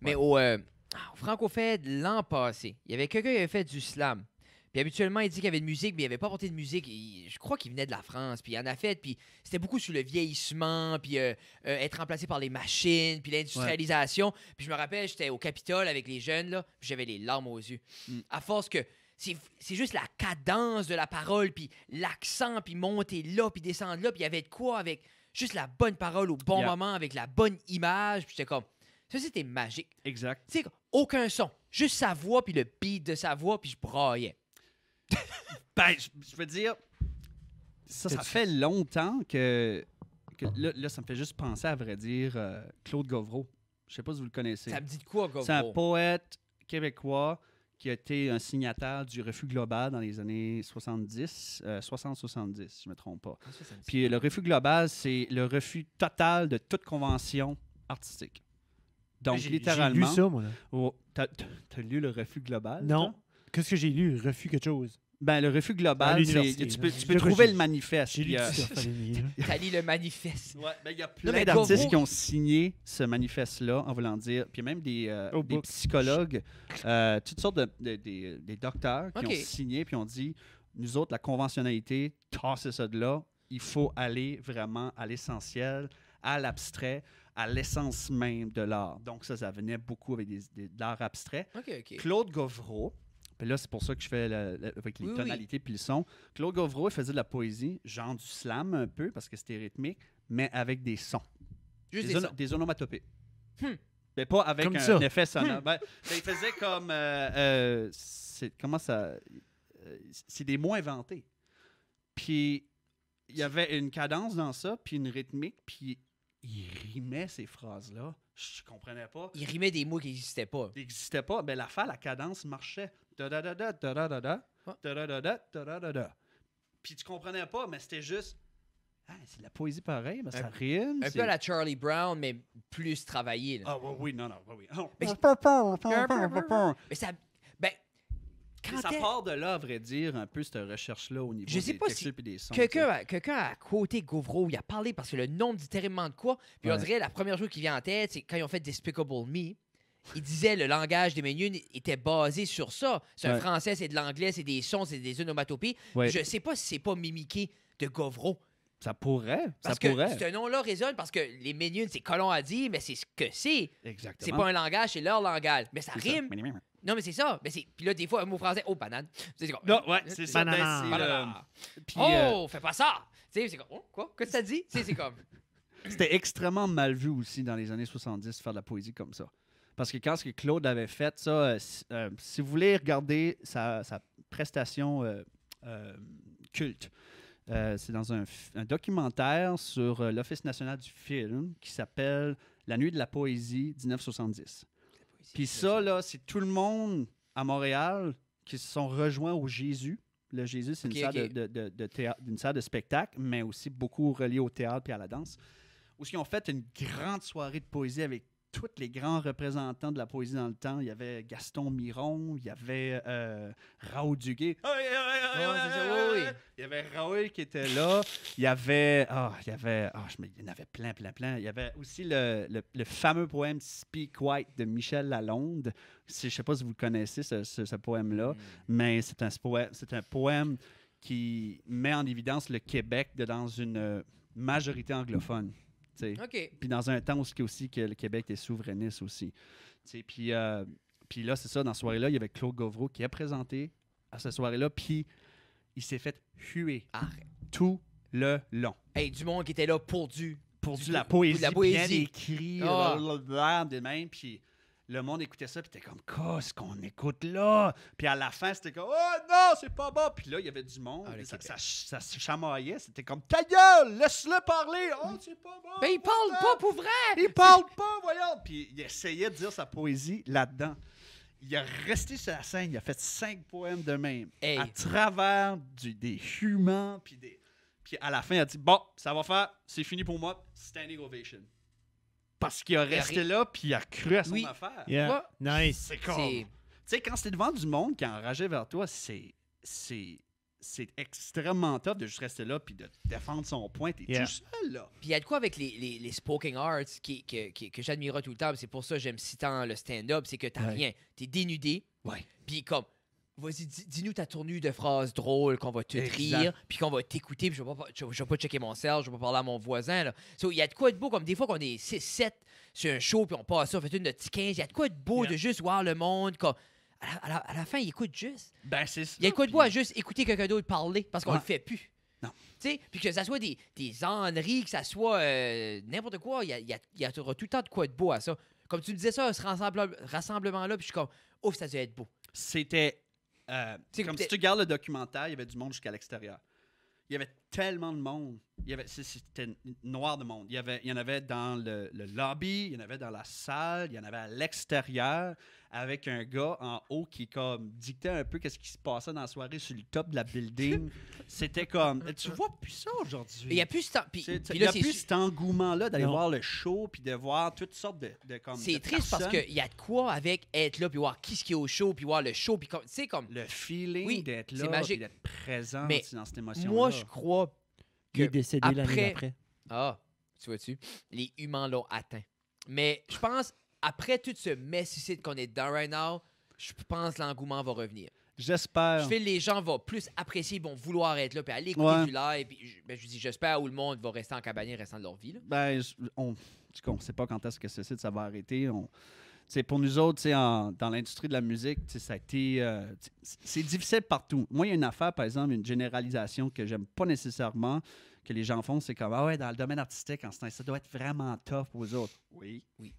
Mais au euh, ah, Franco-Fed, l'an passé, il y avait quelqu'un qui avait fait du slam. Puis habituellement, il dit qu'il y avait de musique, mais il avait pas porté de musique. je crois qu'il venait de la France, puis il en a fait, puis c'était beaucoup sur le vieillissement, puis euh, euh, être remplacé par les machines, puis l'industrialisation. Puis je me rappelle, j'étais au Capitole avec les jeunes, là, j'avais les larmes aux yeux. Mm. À force que c'est juste la cadence de la parole, puis l'accent, puis monter là, puis descendre là, puis il y avait de quoi avec juste la bonne parole au bon moment, avec la bonne image, puis j'étais comme... Ça, c'était magique. Exact aucun son. Juste sa voix, puis le beat de sa voix, puis je braillais. ben, je, veux dire, ça, ça fait longtemps que. que là, ça me fait juste penser, à vrai dire, euh, Claude Gauvreau. Je sais pas si vous le connaissez. Ça me dit de quoi, Gauvreau? C'est un poète québécois qui a été un signataire du Refus global dans les années 70, 60-70, euh, je ne me trompe pas. Ah, puis le Refus global, c'est le refus total de toute convention artistique. Donc, littéralement. J'ai oh, T'as lu le refus global? Non. Qu'est-ce que j'ai lu? Refus quelque chose. Ben, le refus global, tu peux, trouver le manifeste. J'ai lu euh, T'as lu le manifeste. Ben, il y a plein d'artistes qui ont signé ce manifeste-là, en voulant dire. Puis même des, euh, des psychologues, euh, toutes sortes de, des docteurs qui ont signé, puis ont dit nous autres, la conventionnalité, tassez ça de là. Il faut aller vraiment à l'essentiel, à l'abstrait à l'essence même de l'art. Donc ça, ça venait beaucoup avec des, de l'art abstrait. Claude Govreau, puis là, c'est pour ça que je fais avec les tonalités puis le son. Claude Govreau il faisait de la poésie, genre du slam un peu, parce que c'était rythmique, mais avec des sons. Juste des, onomatopées. Hmm. Mais pas avec un, effet sonore. Hmm. Ben, ben, il faisait comme... Euh, euh comment ça... Euh, c'est des mots inventés. Puis il y avait une cadence dans ça, puis une rythmique, puis il rimait ces phrases-là. Je comprenais pas. Il rimait des mots qui n'existaient pas. Ils n'existaient pas. Mais la fin, la cadence marchait. Puis tu comprenais pas, mais c'était juste. Ah, c'est de la poésie pareil, mais ça rime. Un peu la Charlie Brown, mais plus travaillé. Ah, oui, oui, non, non, oui. mais ça, ça part de là, à vrai dire, un peu cette recherche-là au niveau je sais des pas si... des sons. Quelqu'un a à côté il a parlé parce que le nom dit terriblement de quoi. Puis on dirait la première chose qui vient en tête, c'est quand ils ont fait Despicable Me. Il disait le langage des menus était basé sur ça. C'est un français, c'est de l'anglais, c'est des sons, c'est des onomatopées. Je sais pas si c'est pas mimiqué de Govro. Ça pourrait. Parce ça que pourrait. ce nom-là résonne parce que les menus c'est colon a dit, mais c'est ce que c'est. Exactement. C'est pas un langage, c'est leur langage. Mais ça rime. Non, mais c'est ça. Mais Puis là, des fois, un mot français, oh, banane. C'est comme, non, ouais, c'est ça. oh, fais pas ça. c'est comme, oh, quoi? Qu'est-ce que ça dit? c'est comme. C'était extrêmement mal vu aussi dans les années 70 de faire de la poésie comme ça. Parce que quand ce que Claude avait fait, ça, euh, euh, si vous voulez regarder sa, sa prestation euh, culte, c'est dans un, documentaire sur l'Office national du film qui s'appelle La nuit de la poésie 1970. Puis ça, là, c'est tout le monde à Montréal qui se sont rejoints au Jésus. Le Jésus, c'est une, de, de, une, salle de spectacle, mais aussi beaucoup reliée au théâtre et à la danse. Où ils ont fait une grande soirée de poésie avec tous les grands représentants de la poésie dans le temps. Il y avait Gaston Miron, il y avait euh, Raoul Duguay. Il y avait Raoul qui était là. Il y avait. Ah, il y avait. Ah, avait plein, plein, plein. Il y avait aussi le, fameux poème Speak White de Michel Lalonde. je ne sais pas si vous connaissez, ce, poème-là, hmm. mais c'est un, c'est un poème qui met en évidence le Québec dans une euh, majorité anglophone. Puis dans un temps où aussi que le Québec est souverainiste aussi. Euh, puis, là, c'est ça, dans cette soirée-là, il y avait Claude Gauvreau qui a présenté à cette soirée-là, puis il s'est fait huer tout le long. Hey, du monde qui était là pour du... Pour du, la poésie, pour ah. la des puis le monde écoutait ça, puis t'es comme, qu'est-ce qu'on écoute là? Puis à la fin, c'était comme, oh non, c'est pas bon. Puis là, il y avait du monde, ah, ça, se chamaillait, c'était comme, ta gueule, laisse-le parler, oh, c'est pas bon. Mais ben, il parle pas pour vrai! Il parle pas, voyons! Puis il essayait de dire sa poésie là-dedans. Il a resté sur la scène, il a fait cinq poèmes de même, à travers du, des humains, puis des. Puis à la fin, il a dit, bon, ça va faire, c'est fini pour moi, standing ovation parce qu'il a resté là puis il a cru à son affaire. Nice. C'est con. Tu sais, quand c'est devant du monde qui est enragé vers toi, c'est. C'est c'est extrêmement top de juste rester là puis de défendre son point. T'es tout seul, là. Puis il y a de quoi avec les, les, spoken arts que, que, j'admirais tout le temps. C'est pour ça que j'aime si tant le stand-up. C'est que t'as rien. T'es dénudé. Ouais. Puis comme, Vas-y, dis-nous ta tournure de phrases drôles qu'on va te rire, puis qu'on va t'écouter, puis je vais pas, je, vais pas checker mon cerf, je vais pas parler à mon voisin. Il y a de quoi de beau, comme des fois qu'on est 6-7 sur un show, puis on passe ça, on fait une petite 15. Il y a de quoi de beau de juste voir le monde. À, la, fin, il écoute juste. Ben, il y a de quoi de beau à juste écouter quelqu'un d'autre parler, parce qu'on le fait plus. Non. Tu sais, puis que ça soit des, des enneries, que ça soit euh, n'importe quoi, il y, a, tout le temps de quoi de beau à ça. Comme tu me disais ça, ce rassemblement-là, puis je suis comme, ouf, ça doit être beau. C'était euh, comme si tu regardes le documentaire, il y avait du monde jusqu'à l'extérieur. Il y avait tellement de monde. c'était noir de monde. Il y, avait, il y en avait dans le, lobby, il y en avait dans la salle, il y en avait à l'extérieur, avec un gars en haut qui comme dictait un peu qu'est-ce qui se passait dans la soirée sur le top de la building. c'était comme, tu vois plus ça aujourd'hui. Il y a plus cet engouement-là d'aller voir le show, puis de voir toutes sortes de, C'est triste parce qu'il y a de quoi avec être là, puis voir qui ce qui est au show, puis voir le show, puis comme, comme. Le feeling d'être là, d'être présent dans cette émotion. -là. Moi, je crois il est décédé l'année après. Ah, tu vois-tu? Les humains l'ont atteint. Mais je pense, après tout ce messicide qu'on est dans right now, je pense que l'engouement va revenir. J'espère. Je fais les gens vont plus apprécier, vont vouloir être là, puis aller écouter du live. Puis je, ben, dis, j'espère où le monde va rester en cabane restant de leur vie. Là. Ben, on, ne sait pas quand est-ce que ce site ça va arrêter. On, c'est pour nous autres, en, dans l'industrie de la musique, ça été. Euh, c'est difficile partout. Moi, il y a une affaire, par exemple, une généralisation que j'aime pas nécessairement, que les gens font, c'est comme Ah ouais, dans le domaine artistique, en ce ça doit être vraiment tough pour aux autres. Oui. Oui.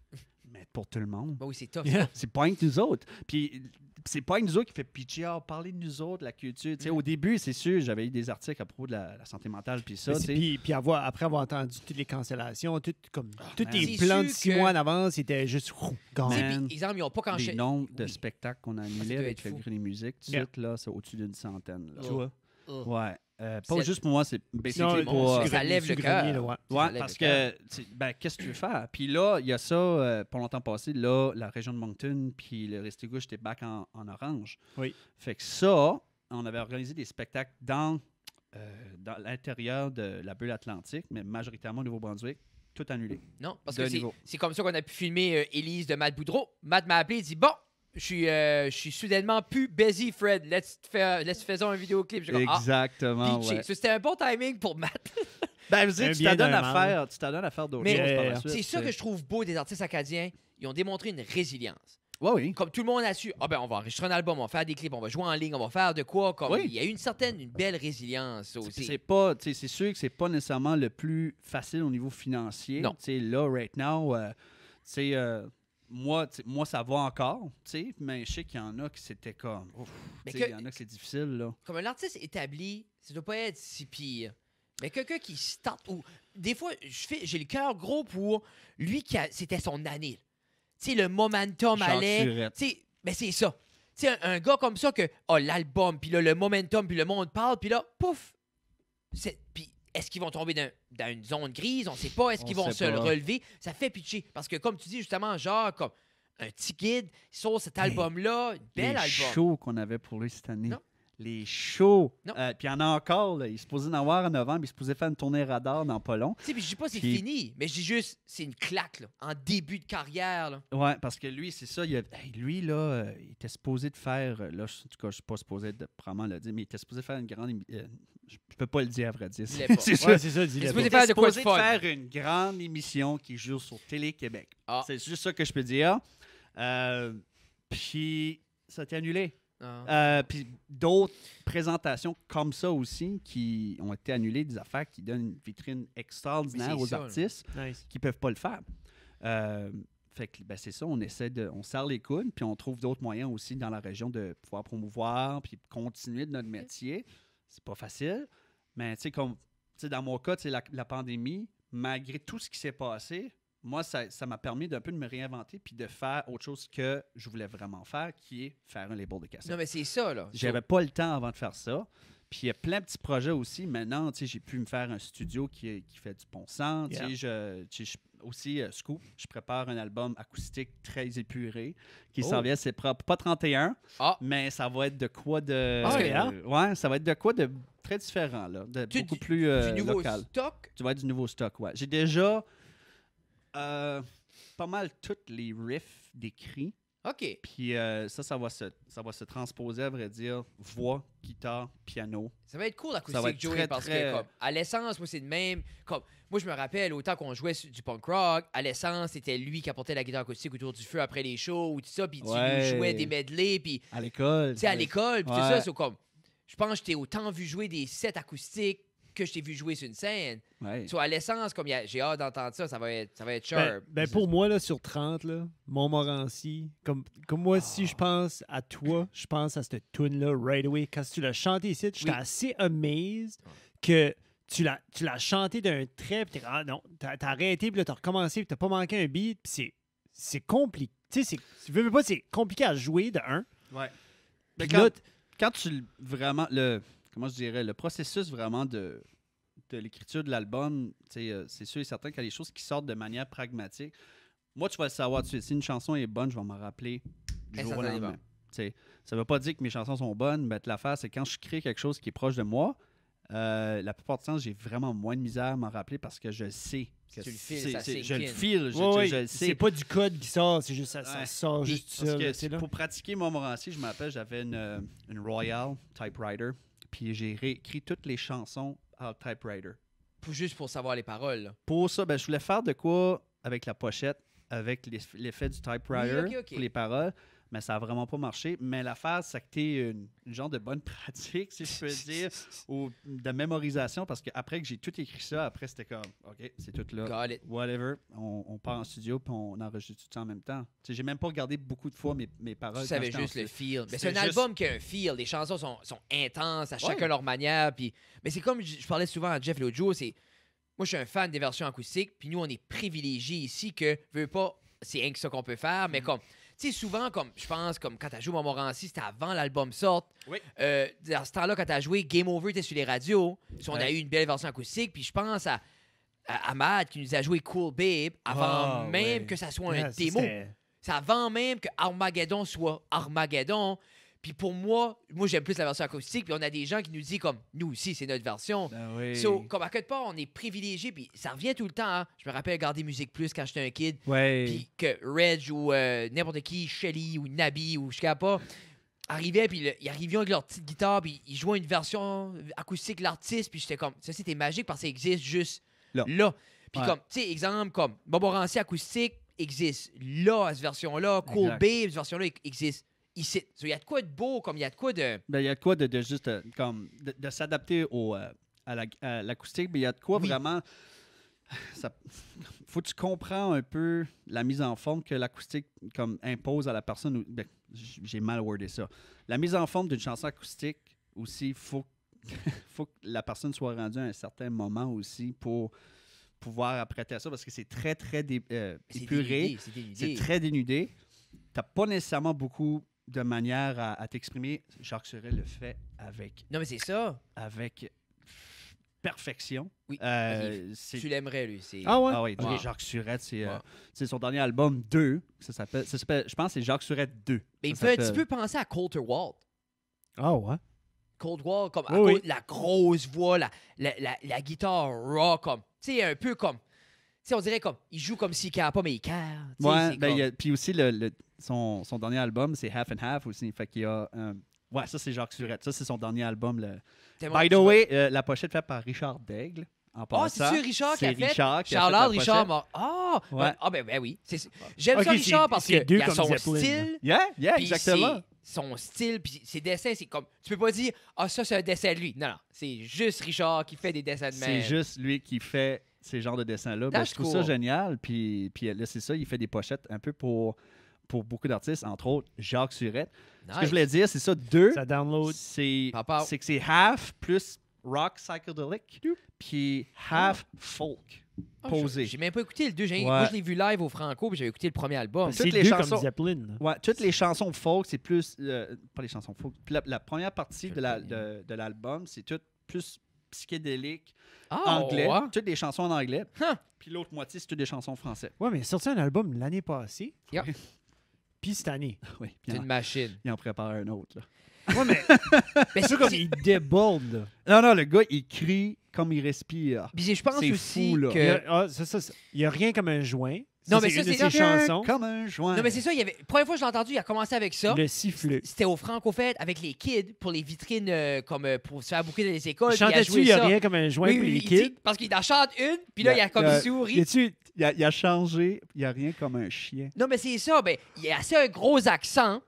Mais pour tout le monde. Bah oui, c'est tough. C'est pas que nous autres. Puis c'est pas une autres qui fait pitcher, ah, parler de nous autres, de la culture. Au début, c'est sûr, j'avais eu des articles à propos de la, santé mentale, puis ça. Puis, puis après avoir entendu toutes les cancellations, comme, ah, tous les plans de six mois en avance, c'était juste quand Ils n'ont pas quand Les nombre de spectacles qu'on a annulés avec les musiques, tout de suite, là, c'est au-dessus d'une centaine. Là. Tu vois? Oh. Ouais. Oh. Euh, pas juste pour moi, c'est basically Ça lève le cœur. parce que, ben, qu'est-ce que tu veux faire? Puis là, il y a ça, euh, pour longtemps passé, là, la région de Moncton, puis le Gauche était back en, orange. Oui. Fait que ça, on avait organisé des spectacles dans, euh, dans l'intérieur de la bulle atlantique, mais majoritairement au Nouveau-Brunswick, tout annulé. Non, parce que c'est, comme ça qu'on a pu filmer Élise de Matt Boudreau. Matt m'a appelé, et dit « Bon, je suis, euh, je suis soudainement plus busy, Fred. Let's, faire, faisons un vidéoclip. Ah. Exactement. C'était un bon timing pour Matt. ben, vous tu t'adonnes à faire, tu à faire d'autres choses par la suite. C'est ça que je trouve beau des artistes acadiens. Ils ont démontré une résilience. Ouais, oui. Comme tout le monde a su, ah ben on va enregistrer un album, on va faire des clips, on va jouer en ligne, on va faire de quoi. Comme il y a une certaine, une belle résilience aussi. C'est c'est sûr que c'est pas nécessairement le plus facile au niveau financier. Non. sais là right now, euh, tu c'est euh, moi, moi, ça va encore, mais je sais qu'il y en a qui c'était comme. Il y en a que c'est difficile. Là. Comme un artiste établi, ça doit pas être si pire. Mais quelqu'un qui start ou. Des fois, j'ai le cœur gros pour lui qui c'était son année. Tu sais, le momentum allait. mais c'est ça. Tu un, gars comme ça que. Oh, l'album, puis là, le momentum, puis le monde parle, puis là, pouf! Puis est-ce qu'ils vont tomber dans, une zone grise? On ne sait pas. Est-ce qu'ils vont se relever? Ça fait pitcher. Parce que, comme tu dis justement, genre, comme un petit guide sur cet album-là, bel album. show qu'on avait pour lui cette année les shows. Euh, puis il y en a encore, il se posait d'en avoir en novembre, il se posait faire une tournée radar dans pas long. Tu je dis pas c'est fini, mais je dis juste, c'est une claque, en début de carrière. Oui, Ouais, parce que lui, c'est ça, lui, là, euh, il était supposé de faire, euh, là, en tout cas, je suis pas supposé de vraiment le dire, mais il était supposé faire une grande. je peux pas le dire, à vrai dire. c'est ça, c'est ça, il, était supposé faire de faire une grande émission qui joue sur Télé-Québec. Ah. C'est juste ça que je peux dire. puis, ça a été annulé. Ah. Euh, puis d'autres présentations comme ça aussi qui ont été annulées, des affaires qui donnent une vitrine extraordinaire aux artistes qui qui peuvent pas le faire. Euh, fait que ben, c'est ça, on essaie de, on serre les coudes, puis on trouve d'autres moyens aussi dans la région de pouvoir promouvoir, puis continuer de notre métier. C'est pas facile, mais tu sais, comme dans mon cas, la pandémie, malgré tout ce qui s'est passé, moi, ça, m'a permis d'un peu de me réinventer puis de faire autre chose que je voulais vraiment faire, qui est faire un label de cassette. Non, mais c'est ça, là. J'avais pas le temps avant de faire ça. Puis il y a plein de petits projets aussi. Maintenant, tu sais, j'ai pu me faire un studio qui, qui fait du ponçant Tu sais, je, aussi, euh, Scoop, je prépare un album acoustique très épuré qui oh. s'en vient C'est propres. Pas 31, ah. mais ça va être de quoi de. Ah, hein? ouais, ça va être de quoi de très différent, là. De, beaucoup plus du euh, nouveau stock. Tu vas être du nouveau stock, ouais. J'ai déjà euh, pas mal tous les riffs décrits. OK. Puis euh, ça, ça va, se, ça va se transposer, à vrai dire, voix, guitare, piano. Ça va être cool l'acoustique Joey, parce que à l'essence, moi, c'est le même. Comme, moi, je me rappelle, autant qu'on jouait du punk rock, à l'essence, c'était lui qui apportait la guitare acoustique autour du feu après les shows, ou tout ça, puis tu jouais des medley, puis... À l'école. Tu sais, à l'école, ça, c'est comme... Je pense que j'étais autant vu jouer des sets acoustiques que je t'ai vu jouer sur une scène. Soit à l'essence, comme j'ai hâte d'entendre ça, ça va être, ça va être ben, sharp. Ben, pour moi, là, sur 30, là, Montmorency, comme, comme moi, si je pense à toi, je pense à cette tune-là right away. Quand tu l'as chanté ici, j'étais assez amazed que tu l'as, tu chanté d'un trait, puis ah, non, t'as, as arrêté, puis t'as recommencé, puis t'as pas manqué un beat, puis c'est, compliqué. Tu sais, tu veux pas, c'est compliqué à jouer de un. Ouais. Mais quand, quand tu vraiment. le comment je dirais, le processus vraiment de, l'écriture de l'album, euh, c'est sûr et certain qu'il y a des choses qui sortent de manière pragmatique. Moi, tu vas le savoir tout de suite. Si une chanson est bonne, je vais m'en rappeler du jour au lendemain. Hein. ça veut pas dire que mes chansons sont bonnes, mais l'affaire, c'est quand je crée quelque chose qui est proche de moi, euh, la plupart du temps, j'ai vraiment moins de misère à m'en rappeler parce que je sais. Que tu le files, je le file, je, C'est pas du code qui sort, c'est juste ça, juste Pour pratiquer mon morancier, je m'appelle, j'avais une, euh, une Royal Typewriter puis j'ai réécrit toutes les chansons en typewriter. juste pour savoir les paroles. Pour ça, ben, je voulais faire de quoi avec la pochette, avec l'effet du typewriter, pour les paroles mais ça a vraiment pas marché. Mais la phase, c'est que une, une, genre de bonne pratique, si je peux dire, ou de mémorisation, parce qu'après que j'ai tout écrit ça, après, c'était comme, OK, c'est tout là. Whatever. On, part en studio, puis on enregistre tout ça en même temps. j'ai même pas regardé beaucoup de fois mes, mes paroles. Tu savais juste le feel. Mais c'est un album qui a un feel. Les chansons sont, intenses à chacun leur manière. Puis... Mais c'est comme je, parlais souvent à Jeff l'autre c'est. Moi, je suis un fan des versions acoustiques, puis nous, on est privilégiés ici que, veux pas, c'est un que ça qu'on peut faire, mais mm. comme souvent, comme je pense, comme quand t'as joué Montmorency, c'était avant l'album sorte. Oui. Euh, ce temps-là, quand t'as joué Game Over, t'es sur les radios. on a eu une belle version acoustique. Puis je pense à, Ahmad qui nous a joué Cool Babe avant ah, même que ça soit un ah, démo. C'est avant même que Armageddon soit Armageddon. Puis pour moi, moi j'aime plus la version acoustique, puis on a des gens qui nous disent comme nous aussi, c'est notre version. Ah so, comme à quelque part, on est privilégié, puis ça revient tout le temps. Hein. Je me rappelle garder Musique Plus quand j'étais un kid, puis que Reg ou euh, n'importe qui, Shelly ou Nabi ou je sais pas, arrivaient, puis ils arrivaient avec leur petite guitare, puis ils jouaient une version acoustique l'artiste, puis j'étais comme ça c'était magique parce que ça existe juste là. là. Puis comme, tu sais, exemple comme Montmorency acoustique existe là, cette version-là, Cool Babe, cette version-là existe il y a de quoi de beau, comme il y a de quoi de. Ben, il y a de quoi de, juste euh, comme de, s'adapter au, euh, à l'acoustique, mais il y a de quoi vraiment. faut que tu comprends un peu la mise en forme que l'acoustique impose à la personne. Ben, j'ai mal wordé ça. La mise en forme d'une chanson acoustique aussi, faut faut que la personne soit rendue à un certain moment aussi pour pouvoir apprêter à ça parce que c'est très, très euh, épuré. C'est très dénudé. Tu n'as pas nécessairement beaucoup de manière à, t'exprimer, Jacques Surette le fait avec. Non, mais c'est ça. Avec perfection. Oui. Euh, tu l'aimerais, lui. Ah ouais? Ah ouais, Jacques Surette, euh, c'est son dernier album 2. Ça s'appelle, je pense que c'est Jacques Surette 2. Mais il fait un petit peu penser à Coulter Walt. Ah ouais? Cold War comme la grosse voix, la, guitare raw, comme. Tu sais, un peu comme on dirait comme, il joue comme s'il ne pas, mais ben, il carre. Ouais, puis aussi, le, son, son, dernier album, c'est Half and Half aussi. Fait qu'il y a. ouais, ça, c'est Jacques Surette. Ça, c'est son dernier album. By the way, euh, la pochette faite par Richard Daigle. Ah, oh, cest sûr Richard qui a fait? Richard qui Charles Richard Ah! Oh, ah, ben, ben oui. J'aime ça, Richard, parce qu'il y a son style. Yeah, yeah, exactement. Son style, puis ses dessins, c'est comme. Tu peux pas dire, ah, ça, c'est un dessin de lui. Non, non. C'est juste Richard qui fait des dessins de même. C'est juste lui qui fait ces genres de dessins-là. Ben, je trouve ça génial. Puis, puis là, c'est ça, il fait des pochettes un peu pour, pour beaucoup d'artistes, entre autres Jacques Surette. Ce que je voulais dire, c'est ça, deux, ça download. c'est que c'est half plus rock psychedelic, puis half folk. Ah, posé. J'ai même pas écouté le deux. J'ai Moi, je l'ai vu live au Franco, puis j'ai écouté le premier album. C'est les chansons, comme Zeppelin. Ouais, toutes les chansons folk, c'est plus. Euh, pas les chansons folk. La, première partie de l'album, c'est tout plus psychédélique ah, anglais. Toutes des chansons en anglais. Puis l'autre moitié, c'est toutes des chansons françaises. Ouais, mais il a sorti un album l'année passée. Puis cette année. C'est une machine. Il en prépare un autre. Ouais, mais. c'est il déborde. Non, non, le gars, il crie comme il respire. Puis je pense aussi fou, Il n'y ah, a, rien comme un joint non, mais ça, c'est ses chansons. Comme un joint. Non, mais c'est ça. Il y avait... Première fois que je l'ai entendu, il a commencé avec ça. Le sifflet. C'était au Franco avec les kids pour les vitrines, euh, comme euh, pour se faire bouquer dans les écoles. Chantais-tu, il, il n'y a rien comme un joint pour les kids? parce qu'il en chante une, puis là, il y a, comme une souris. il a, changé, il n'y a rien comme un chien. Non, mais c'est ça. Ben, il a assez un gros accent.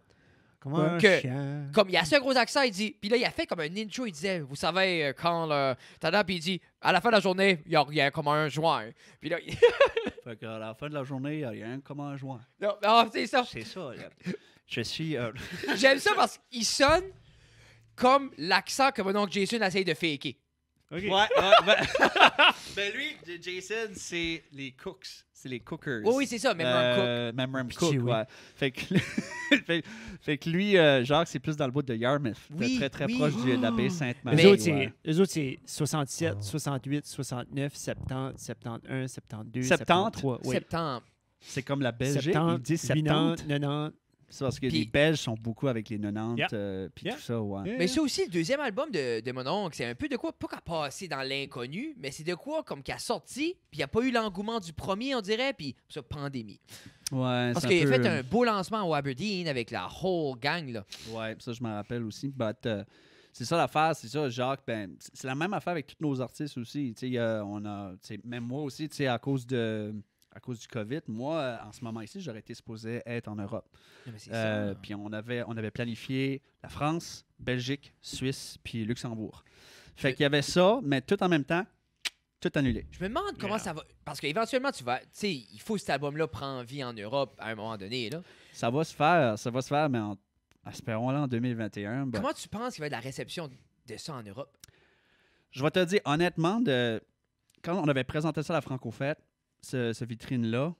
Comme un chien. comme il a ce gros accent, il dit. Puis là, il a fait comme un intro, il disait, vous savez, euh, quand le. Euh, Tada, puis il dit, à la fin de la journée, il y a rien comme un joint. Puis là, il- la fin de la journée, il y a rien comme un joint. non, c'est ça. C'est ça. Je suis. Euh, J'aime ça parce qu'il sonne comme l'accent que mon oncle Jason essaye de faker. Oui, Ouais, ben, ben, lui, Jason, c'est les cooks. C'est les cookers. Oui, oui, c'est ça, même euh, Cook. Même Cook, oui. Fait que, fait, que lui, genre, euh, c'est plus dans le bout de Yarmouth. Oui, très, très proche oh. de la baie Sainte-Marie. Les autres, c'est 67, 68, 69, 70, 71, 72, 70? 73. Oui. Septembre. C'est comme la Belgique, il dit 70. 90 c'est parce que les Belges sont beaucoup avec les 90 euh, puis tout ça, ouais. Mais c'est aussi, le deuxième album de, de mon oncle, c'est un peu de quoi, pas qu'à passer dans l'inconnu, mais c'est de quoi comme qu'il a sorti, puis il n'y a pas eu l'engouement du premier, on dirait, puis ça, pandémie. Ouais, Parce qu'il a fait un beau lancement au Aberdeen avec la whole gang, là. Ouais, ça, je me rappelle aussi. But, euh, c'est ça l'affaire, c'est ça, Jacques. Ben, c'est la même affaire avec tous nos artistes aussi. Euh, on a, même moi aussi, tu à cause de à cause du COVID, moi, euh, en ce moment ici, j'aurais été supposé être en Europe. Ah, euh, hein. puis on avait, on avait planifié la France, Belgique, Suisse, puis Luxembourg. Fait qu'il y avait ça, mais tout en même temps, tout annulé. Je me demande comment ça va. Parce qu'éventuellement, tu vas. Tu sais, il faut que cet album-là prenne vie en Europe à un moment donné. Ça va se faire, ça va se faire, mais espérons-le en 2021. Comment tu penses qu'il va être la réception de ça en Europe? Je vais te dire, honnêtement, de... quand on avait présenté ça à la Francofête, ce, vitrine-là,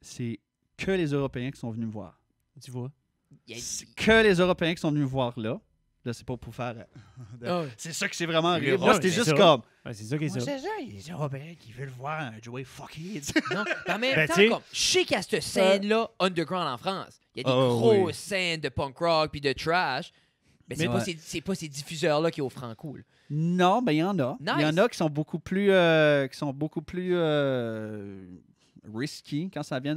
c'est que les Européens qui sont venus me voir. Tu vois? C'est que les Européens qui sont venus me voir là. Là, c'est pas pour faire. Euh, ah c'est ça que c'est vraiment arrivé. Là, c'était juste comme. c'est ça qui est ça. C'est ça, les Européens qui veulent voir un Joey it. non, mais en même ben, temps, comme, je sais qu'à cette scène-là, underground en France, il y a des ah, grosses scènes de punk rock puis de trash. Mais, c'est, pas ces, diffuseurs-là qui offrent un Cool. Non, ben il y en a. Il y en a qui sont beaucoup plus euh, qui sont beaucoup plus euh, risky quand ça vient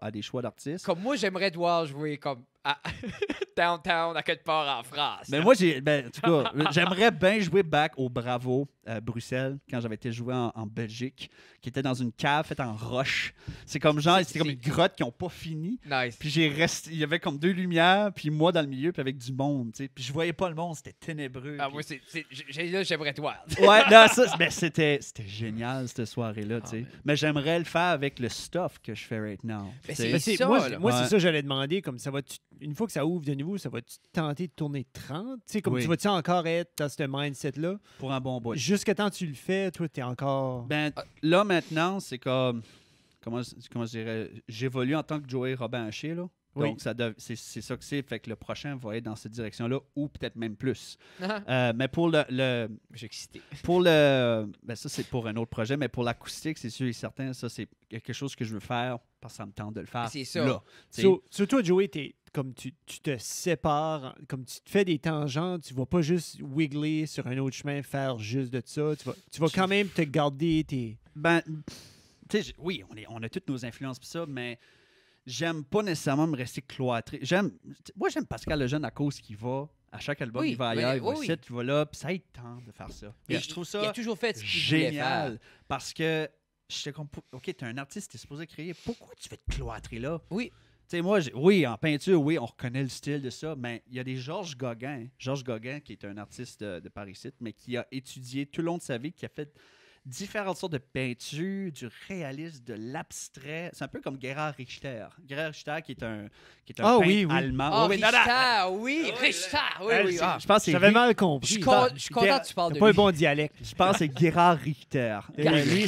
à des choix d'artistes. Comme moi, j'aimerais devoir jouer comme à downtown, à quelque part en France. Mais moi, j'ai, ben, en tout cas, j'aimerais bien jouer back au Bravo à euh, Bruxelles quand j'avais été joué en, Belgique, qui était dans une cave faite en roche. C'est comme genre, c'était comme une grotte qui ont pas fini. Puis j'ai resté, il y avait comme deux lumières, puis moi dans le milieu, puis avec du monde. sais Puis je voyais pas le monde, c'était ténébreux. Ah, moi, c'est, là, j'aimerais toi. ouais, non, ça, mais ben, c'était, c'était génial cette soirée-là. Ah, mais... mais j'aimerais le faire avec le stuff que je fais right now. Ben, c'est, moi, moi c'est ça j'allais demander, comme ça va-tu une fois que ça ouvre de nouveau, ça va-tu tenter de tourner 30? Tu sais, comme tu vas-tu encore être dans ce mindset-là? Pour un bon boy. Jusqu'à temps que tu le fais, toi, t'es encore. Ben, là, maintenant, c'est comme. Comment, comment je dirais J'évolue en tant que Joey Robin Haché, là. Donc, ça c'est, ça que c'est. Fait que le prochain va être dans cette direction-là, ou peut-être même plus. Ah. Euh, mais pour le. J'ai excité. Pour le. Ben ça, c'est pour un autre projet, mais pour l'acoustique, c'est sûr et certain, ça, c'est quelque chose que je veux faire parce que ça me tente de le faire. C'est ça. surtout, Joey, t'es comme tu, te sépares, comme tu te fais des tangentes, tu vas pas juste wiggler sur un autre chemin, faire juste de ça. Tu vas, tu vas quand même te garder tes. Ben. oui, on, est, on a toutes nos influences, pour ça, mais j'aime pas nécessairement me rester cloîtré. J'aime, moi, j'aime Pascal Lejeune à cause qu'il va. À chaque album, il va ailleurs, cette il va puis ça été temps de faire ça. mais je trouve ça toujours fait génial. Parce que sais comme, OK, t'es un artiste, t'es supposé créer. Pourquoi tu veux te cloîtrer là? Oui. Tu sais, moi, oui, en peinture, oui, on reconnaît le style de ça, mais il y a des Georges Gauguin. Georges Gauguin, qui est un artiste de, de Paris-Site, mais qui a étudié tout le long de sa vie, qui a fait différentes sortes de peintures, du réalisme, de l'abstrait. C'est un peu comme Gerhard Richter. Gerhard Richter qui est un, qui est un peintre allemand. Oh, oui, Richter, oui, Richter, oui, oui. Ah, ah, je pense J'avais mal compris. Je, suis content que tu parles de pas un bon dialecte. Je pense que c'est Gerhard Richter. Eh lui,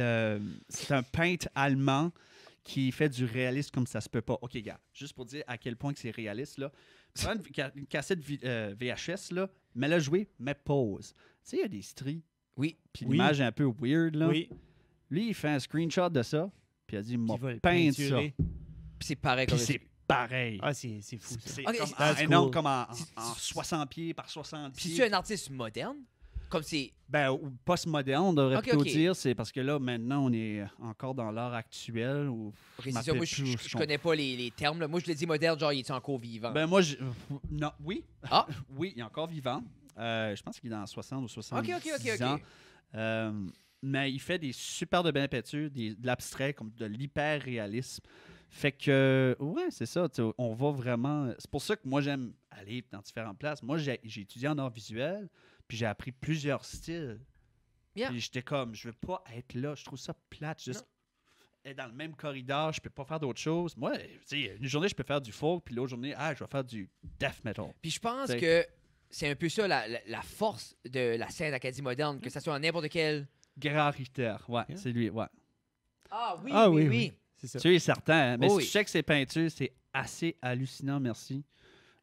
euh, c'est un peintre allemand qui fait du réalisme comme ça se peut pas. OK, gars, juste pour dire à quel point que c'est réaliste, là. Prends une, cassette VHS, euh, là, mais la jouer, mets pause. Tu sais, il y a des stries oui. Puis l'image est un peu weird, là. Oui. Lui, il fait un screenshot de ça, puis il a dit, m'a peint ça. Puis c'est pareil comme c'est pareil. Ah, c'est fou. C'est comme, comme en, 60 pieds par 60 pieds. C'est-tu un artiste moderne? Comme c'est... Ben, post-moderne, on devrait plutôt dire. C'est parce que là, maintenant, on est encore dans l'art actuel. Où moi, je, connais pas les, termes. Moi, je l'ai dit moderne, genre, il est encore vivant? Ben, moi, je... Non, oui. Ah? oui, il est encore vivant. Euh, je pense qu'il est dans 60 ou 70 ans. Euh, mais il fait des super de belles peinture, des, de l'abstrait, comme de l'hyper-réalisme. Fait que, ouais, c'est ça. On va vraiment. C'est pour ça que moi, j'aime aller dans différentes places. Moi, j'ai étudié en art visuel, puis j'ai appris plusieurs styles. Yeah. Puis j'étais comme, je veux pas être là. Je trouve ça plate. Juste être dans le même corridor, je peux pas faire d'autres choses. Moi, une journée, je peux faire du folk, puis l'autre journée, ah, je vais faire du death metal. Puis je pense que c'est un peu ça la, force de la scène acadie moderne, que ce soit n'importe quel. Gérard Richter, ouais, c'est lui, ouais. Ah oui, ah, oui, oui. oui. Ça. Hein. Oh tu es certain, mais je sais que checkes ses peintures, c'est assez hallucinant, merci.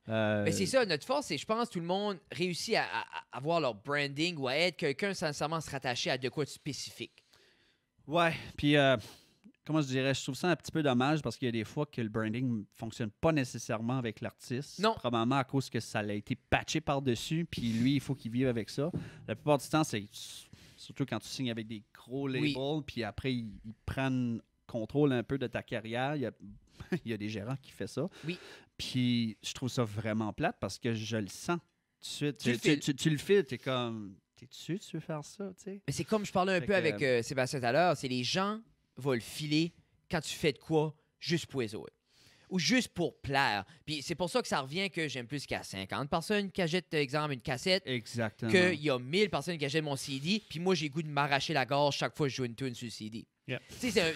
Euh, mais c'est ça, notre force, c'est je pense tout le monde réussit à, avoir leur branding ou à être quelqu'un sans seulement se rattacher à de quoi de spécifique. Ouais, puis euh, comment je dirais, je trouve ça un petit peu dommage parce qu'il y a des fois que le branding fonctionne pas nécessairement avec l'artiste. Non. Probablement à cause que ça a été patché par-dessus, puis lui, il faut qu'il vive avec ça. La plupart du temps, c'est surtout quand tu signes avec des gros labels, puis après, ils, prennent contrôle un peu de ta carrière. Il y a, des gérants qui font ça. Oui. Puis je trouve ça vraiment plate parce que je le sens tout de suite. Tu, le fais, tu, es t'es comme. T'es dessus, tu veux faire ça, tu Mais c'est comme je parlais un peu avec euh, Sébastien tout à l'heure, c'est les gens va le filer quand tu fais de quoi juste pour les autres ou juste pour plaire. Puis c'est pour ça que ça revient que j'aime plus qu'à 50 personnes qui achètent, euh, exemple, une cassette. Exactement. Qu'il y a 1000 personnes qui achètent mon CD, puis moi, j'ai goût de m'arracher la gorge chaque fois que je joue une tune sur le CD.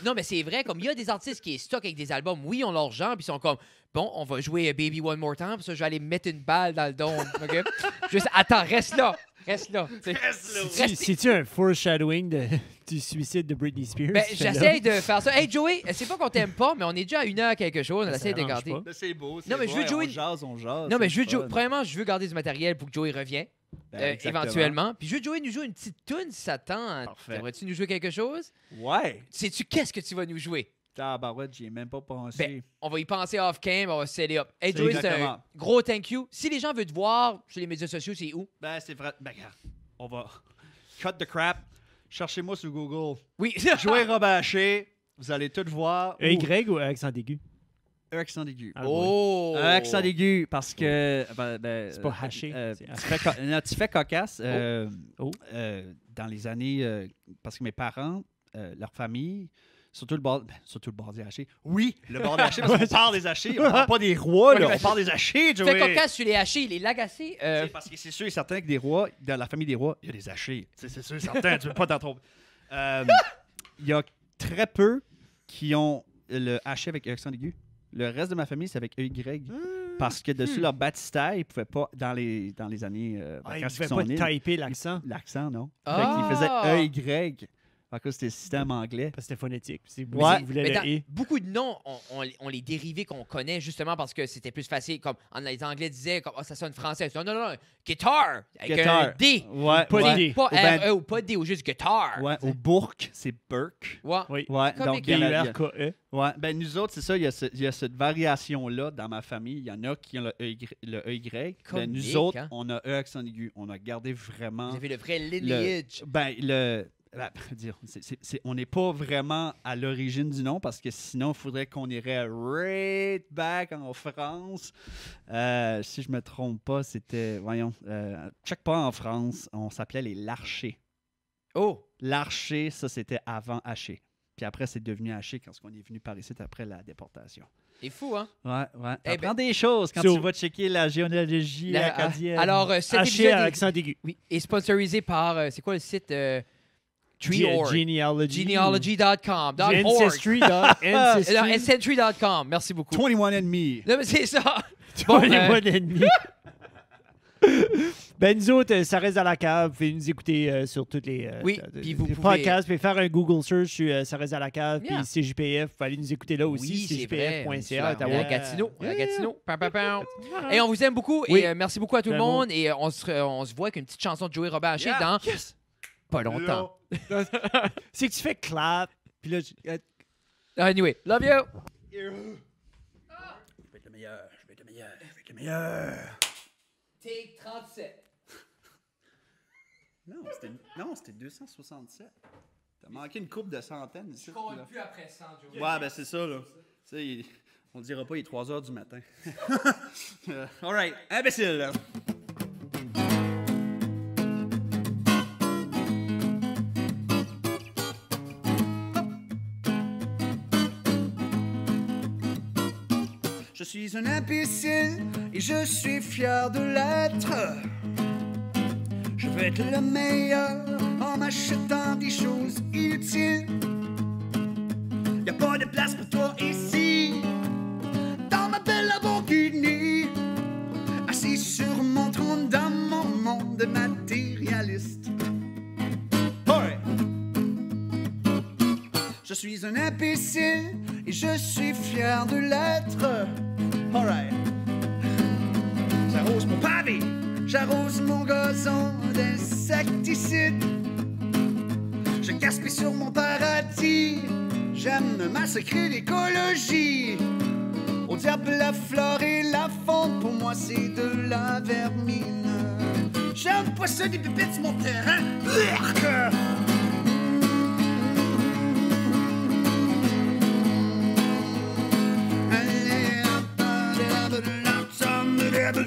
Non, mais c'est vrai, comme il y a des artistes qui stockent avec des albums, oui, ont leur genre, puis ils sont comme, bon, on va jouer Baby One More Time, puis ça, je vais aller mettre une balle dans le don. juste, attends, reste là. Reste là. Reste là. C'est-tu un foreshadowing de, du suicide de Britney Spears? Ben, J'essaie de faire ça. Hey, Joey, c'est pas qu'on t'aime pas, mais on est déjà à une heure quelque chose. On essaie de garder. C'est beau. Non, mais je veux Joey. On jase, on jase. Non, mais je veux Joey. Premièrement, je veux garder du matériel pour que Joey revienne. Ben, euh, éventuellement. Puis je veux Joey nous jouer une petite tune si ça tu nous jouer quelque chose? Ouais. Sais-tu qu'est-ce que tu vas nous jouer? ouais, j'y ai même pas pensé. Ben, on va y penser off-cam, on va se up. Hey, gros thank you. Si les gens veulent te voir sur les médias sociaux, c'est où? Ben, c'est vrai. Ben, on va. Cut the crap. Cherchez-moi sur Google. Oui. Joey Robaché. Vous allez tout voir. y ou accent aigu? accent aigu. Ah, oh! Un accent aigu, parce que. Ben, c'est pas haché. Euh, un petit fait cocasse. Euh, oh. oh. Euh, dans les années. Euh, parce que mes parents, leur famille, Surtout le bord, ben, le bord des hachés. Oui, le bord des hachés, parce qu'on parle des hachés, on parle pas des rois, là, on parle des hachés. Joey. Fait casse sur les hachés, les lagacés. Euh. Parce que c'est sûr et certain que des rois, dans la famille des rois, il y a des hachés. C'est sûr et certain, tu veux pas t'en tromper. Euh, il y a très peu qui ont le haché avec accent aigu. Le reste de ma famille, c'est avec EY. Ah, parce que dessus, hmm. leur baptistère, ils pouvaient pas, dans les, dans les années. Euh, ah, ils ne pouvaient pas typer l'accent. L'accent, non. Ah. ils faisaient EY. Parce que c'était système anglais. Parce que c'était phonétique. Si vous, Beaucoup de noms, on, les dérivés qu'on connaît justement parce que c'était plus facile. Comme les Anglais disaient, comme, oh, ça sonne français. Non, non, non, guitar. Avec guitar. un D. pas D. Pas ben- R, e, ou pas D, ou juste guitar. au Burke, c'est Burke. Ouais. Oui. ouais. Donc, b r k e Ouais. Ben, nous autres, c'est ça, il y, a cette variation-là dans ma famille. Il y en a qui ont le E-Y. E ben, nous autres, hein? on a E accent aigu. On a gardé vraiment. Vous avez le vrai lineage. Le, ben, le on n'est pas vraiment à l'origine du nom parce que sinon, il faudrait qu'on irait right back en France. Euh, si je me trompe pas, c'était, voyons, euh, check pas en France, on s'appelait les Larchers. Oh! Larchers, ça, c'était avant haché. Puis après, c'est devenu haché quand on est venu par ici après la déportation. C'est fou, hein? Ouais, ouais. Eh Apprends ben, des choses quand on tu checker la généalogie acadienne. Alors, euh, cet épisode est, oui, Et sponsorisé par, euh, c'est quoi le site? Euh, Tree Ge- org. Genealogy. Genealogy.com. Ancestry. Ancestry. Ancestry.com. Merci beaucoup. 21 and Non, mais c'est ça. 21 euh, and me ben, nous autres, euh, ça reste à la cave. Vous pouvez nous écouter euh, sur toutes les, Oui, puis vous pouvez- podcasts. Vous pouvez faire un Google search sur euh, ça reste à la cave. Puis CJPF. Vous pouvez nous écouter là aussi. c'est CJPF.ca. à Gatineau. on est Gatineau. Pam, pam, pam. Et on vous aime beaucoup. Et merci beaucoup à tout le monde. Et on se, on se voit avec une petite chanson de Joey Robert dans pas longtemps c'est que tu fais clap, puis là, euh, Anyway, love you! Je vais être le meilleur, je vais être le meilleur, je vais être le meilleur! Take 37. Non, c'était, non, c'était 267. T'as manqué une coupe de centaines Je compte plus après 100, Joe. Ouais, ben c'est ça, là. on dira pas, il est 3 h du matin. Euh, all right, imbécile! Je suis un imbécile et je suis fier de l'être. Je veux être le meilleur en m'achetant des choses utiles. Y a pas de place pour toi ici, dans ma belle Lamborghini. Assis sur mon tronc dans mon monde matérialiste. Je suis un imbécile et je suis fier de l'être. Alright. J'arrose mon pavé, j'arrose mon gazon d'insecticides. Je gaspille sur mon paradis, j'aime massacrer l'écologie. Au diable la flore et la faune, pour moi c'est de la vermine. J'aime poisson des pépites, sur mon terrain.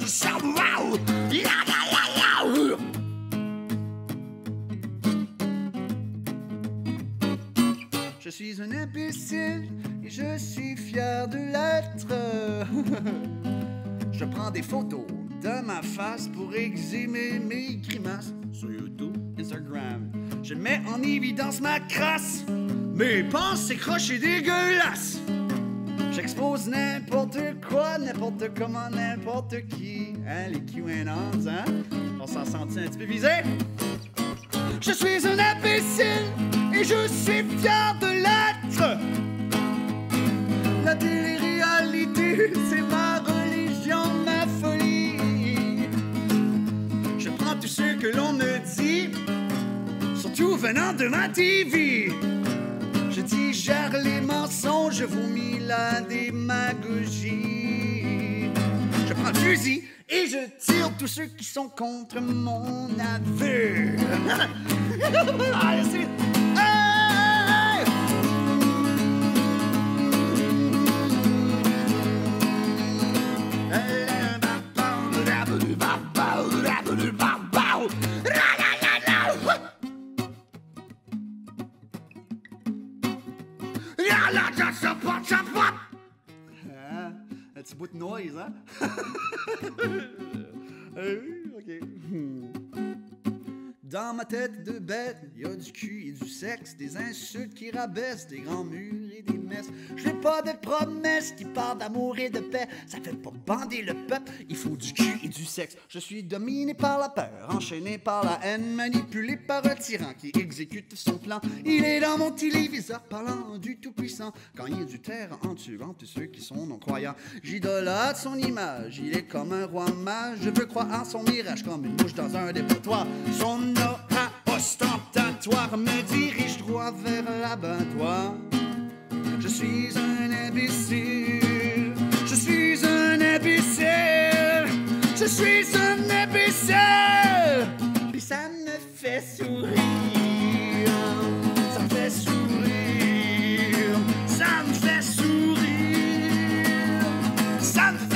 Je suis un imbécile et je suis fier de l'être. je prends des photos de ma face pour exhiber mes grimaces sur YouTube, Instagram. Je mets en évidence ma crasse, mes pensées croches et dégueulasses. J'expose n'importe quoi, n'importe comment, n'importe qui. Hein, les hein? On s'en sentit un petit peu visé? Je suis un imbécile et je suis fier de l'être. La télé-réalité, c'est ma religion, ma folie. Je prends tout ce que l'on me dit, surtout venant de ma TV gère les mensonges, je vomis la démagogie. Je prends le fusil et je tire tous ceux qui sont contre mon aveu. It's with noise, huh? Ah ok. Hmm. Dans ma tête de bête, y a du cul et du sexe, des insultes qui rabaissent, des grands murs et des messes. Je n'ai pas de promesses qui parlent d'amour et de paix. Ça fait pas bander le peuple, il faut du cul et du sexe. Je suis dominé par la peur, enchaîné par la haine, manipulé par un tyran qui exécute son plan. Il est dans mon téléviseur parlant du Tout-Puissant, Quand gagné du terre en tuant tous ceux qui sont non-croyants. J'idolâtre son image, il est comme un roi mage. Je veux croire en son mirage comme une mouche dans un dépotoir. Son ostentatoire me dirige droit vers l'abattoir. Je suis un imbécile, je suis un imbécile, je suis un imbécile. et ça me fait sourire, ça me fait sourire, ça me fait sourire, ça fait